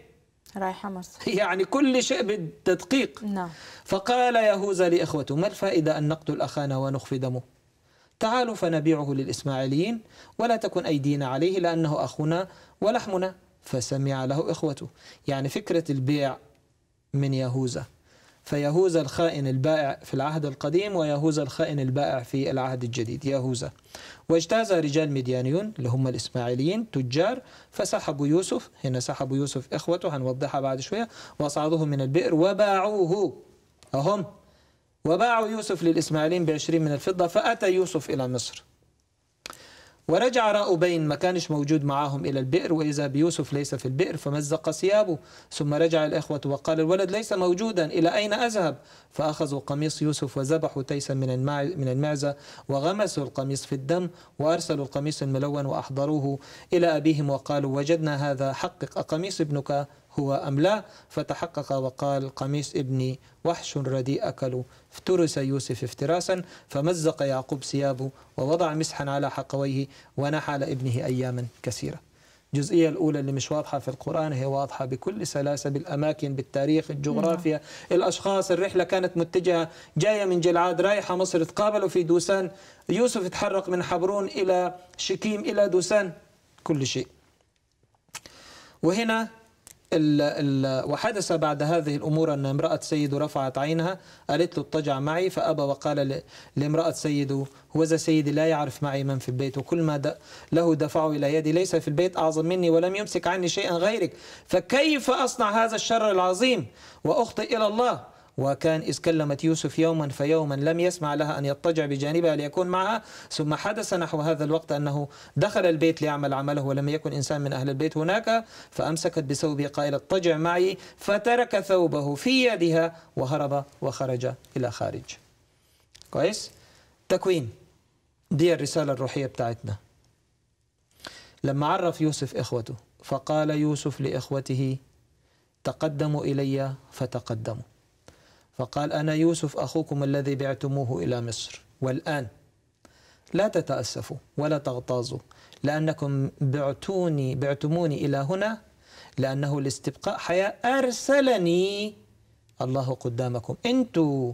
رايحة مصر يعني كل شيء بالتدقيق نعم فقال يهوذا لإخوته ما الفائدة أن نقتل أخانا ونخفي دمه تعالوا فنبيعه للإسماعيليين ولا تكن أيدينا عليه لأنه أخونا ولحمنا فسمع له إخوته يعني فكرة البيع من يهوذا فيهوذا الخائن البائع في العهد القديم ويهوذا الخائن البائع في العهد الجديد يهوذا واجتاز رجال مديانيون اللي هم الإسماعيليين تجار فسحبوا يوسف هنا سحبوا يوسف إخوته هنوضحها بعد شوية وأصعدوه من البئر وباعوه أهم وباعوا يوسف للإسماعيليين بعشرين من الفضة فأتى يوسف إلى مصر ورجع راؤبين ما كانش موجود معاهم إلى البئر وإذا بيوسف ليس في البئر فمزق ثيابه ثم رجع الإخوة وقال الولد ليس موجودا إلى أين أذهب فأخذوا قميص يوسف وذبحوا تيسا من من المعزة وغمسوا القميص في الدم وأرسلوا القميص الملون وأحضروه إلى أبيهم وقالوا وجدنا هذا حقق قميص ابنك هو أم لا فتحقق وقال قميص ابني وحش رديء أكله افترس يوسف افتراسا فمزق يعقوب ثيابه ووضع مسحا على حقويه ونحى لابنه أياما كثيرة الجزئية الأولى اللي مش واضحة في القرآن هي واضحة بكل سلاسة بالأماكن بالتاريخ الجغرافيا نعم. الأشخاص الرحلة كانت متجهة جاية من جلعاد رايحة مصر تقابلوا في دوسان يوسف تحرق من حبرون إلى شكيم إلى دوسان كل شيء وهنا وحدث بعد هذه الأمور أن امرأة سيده رفعت عينها قالت له اضطجع معي فأبى وقال لامرأة سيده ذا سيدي لا يعرف معي من في البيت وكل ما له دفعه إلى يدي ليس في البيت أعظم مني ولم يمسك عني شيئا غيرك فكيف أصنع هذا الشر العظيم وأخطئ إلى الله وكان إذ كلمت يوسف يوما فيوما لم يسمع لها أن يضطجع بجانبها ليكون معها ثم حدث نحو هذا الوقت أنه دخل البيت ليعمل عمله ولم يكن إنسان من أهل البيت هناك فأمسكت بثوبه قائلة اضطجع معي فترك ثوبه في يدها وهرب وخرج إلى خارج كويس تكوين دي الرسالة الروحية بتاعتنا لما عرف يوسف إخوته فقال يوسف لإخوته تقدموا إلي فتقدموا فقال أنا يوسف أخوكم الذي بعتموه إلى مصر والآن لا تتأسفوا ولا تغتاظوا لأنكم بعتوني بعتموني إلى هنا لأنه لاستبقاء حياة أرسلني الله قدامكم أنتوا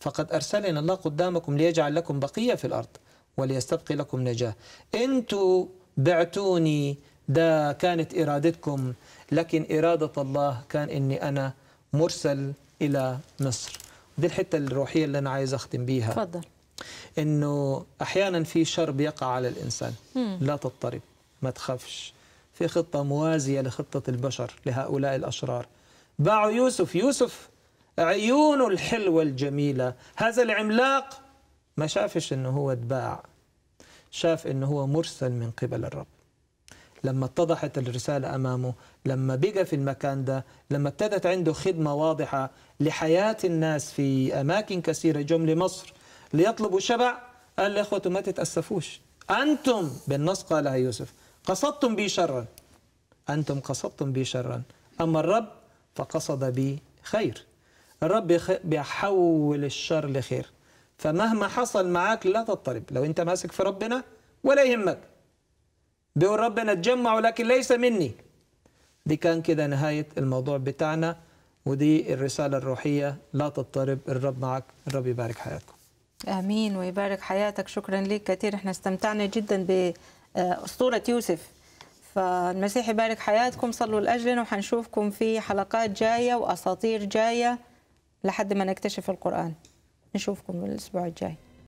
فقد أرسلنا الله قدامكم ليجعل لكم بقية في الأرض وليستبقي لكم نجاة أنتوا بعتوني ده كانت إرادتكم لكن إرادة الله كان إني أنا مرسل الى مصر دي الحته الروحيه اللي انا عايز اختم بيها تفضل انه احيانا في شر بيقع على الانسان مم. لا تضطرب ما تخافش في خطه موازيه لخطه البشر لهؤلاء الاشرار باعوا يوسف يوسف عيونه الحلوه الجميله هذا العملاق ما شافش انه هو اتباع شاف انه هو مرسل من قبل الرب لما اتضحت الرسالة أمامه لما بقى في المكان ده لما ابتدت عنده خدمة واضحة لحياة الناس في أماكن كثيرة جم لمصر ليطلبوا شبع قال لإخوته ما تتأسفوش أنتم بالنص قالها يوسف قصدتم بي شرا أنتم قصدتم بي شرا أما الرب فقصد بي خير الرب بيحول الشر لخير فمهما حصل معاك لا تضطرب لو أنت ماسك في ربنا ولا يهمك بيقول ربنا اتجمعوا لكن ليس مني دي كان كده نهاية الموضوع بتاعنا ودي الرسالة الروحية لا تضطرب الرب معك الرب يبارك حياتكم امين ويبارك حياتك شكرا لك كثير احنا استمتعنا جدا باسطوره آه، يوسف فالمسيح يبارك حياتكم صلوا لاجلنا وحنشوفكم في حلقات جايه واساطير جايه لحد ما نكتشف القران نشوفكم الاسبوع الجاي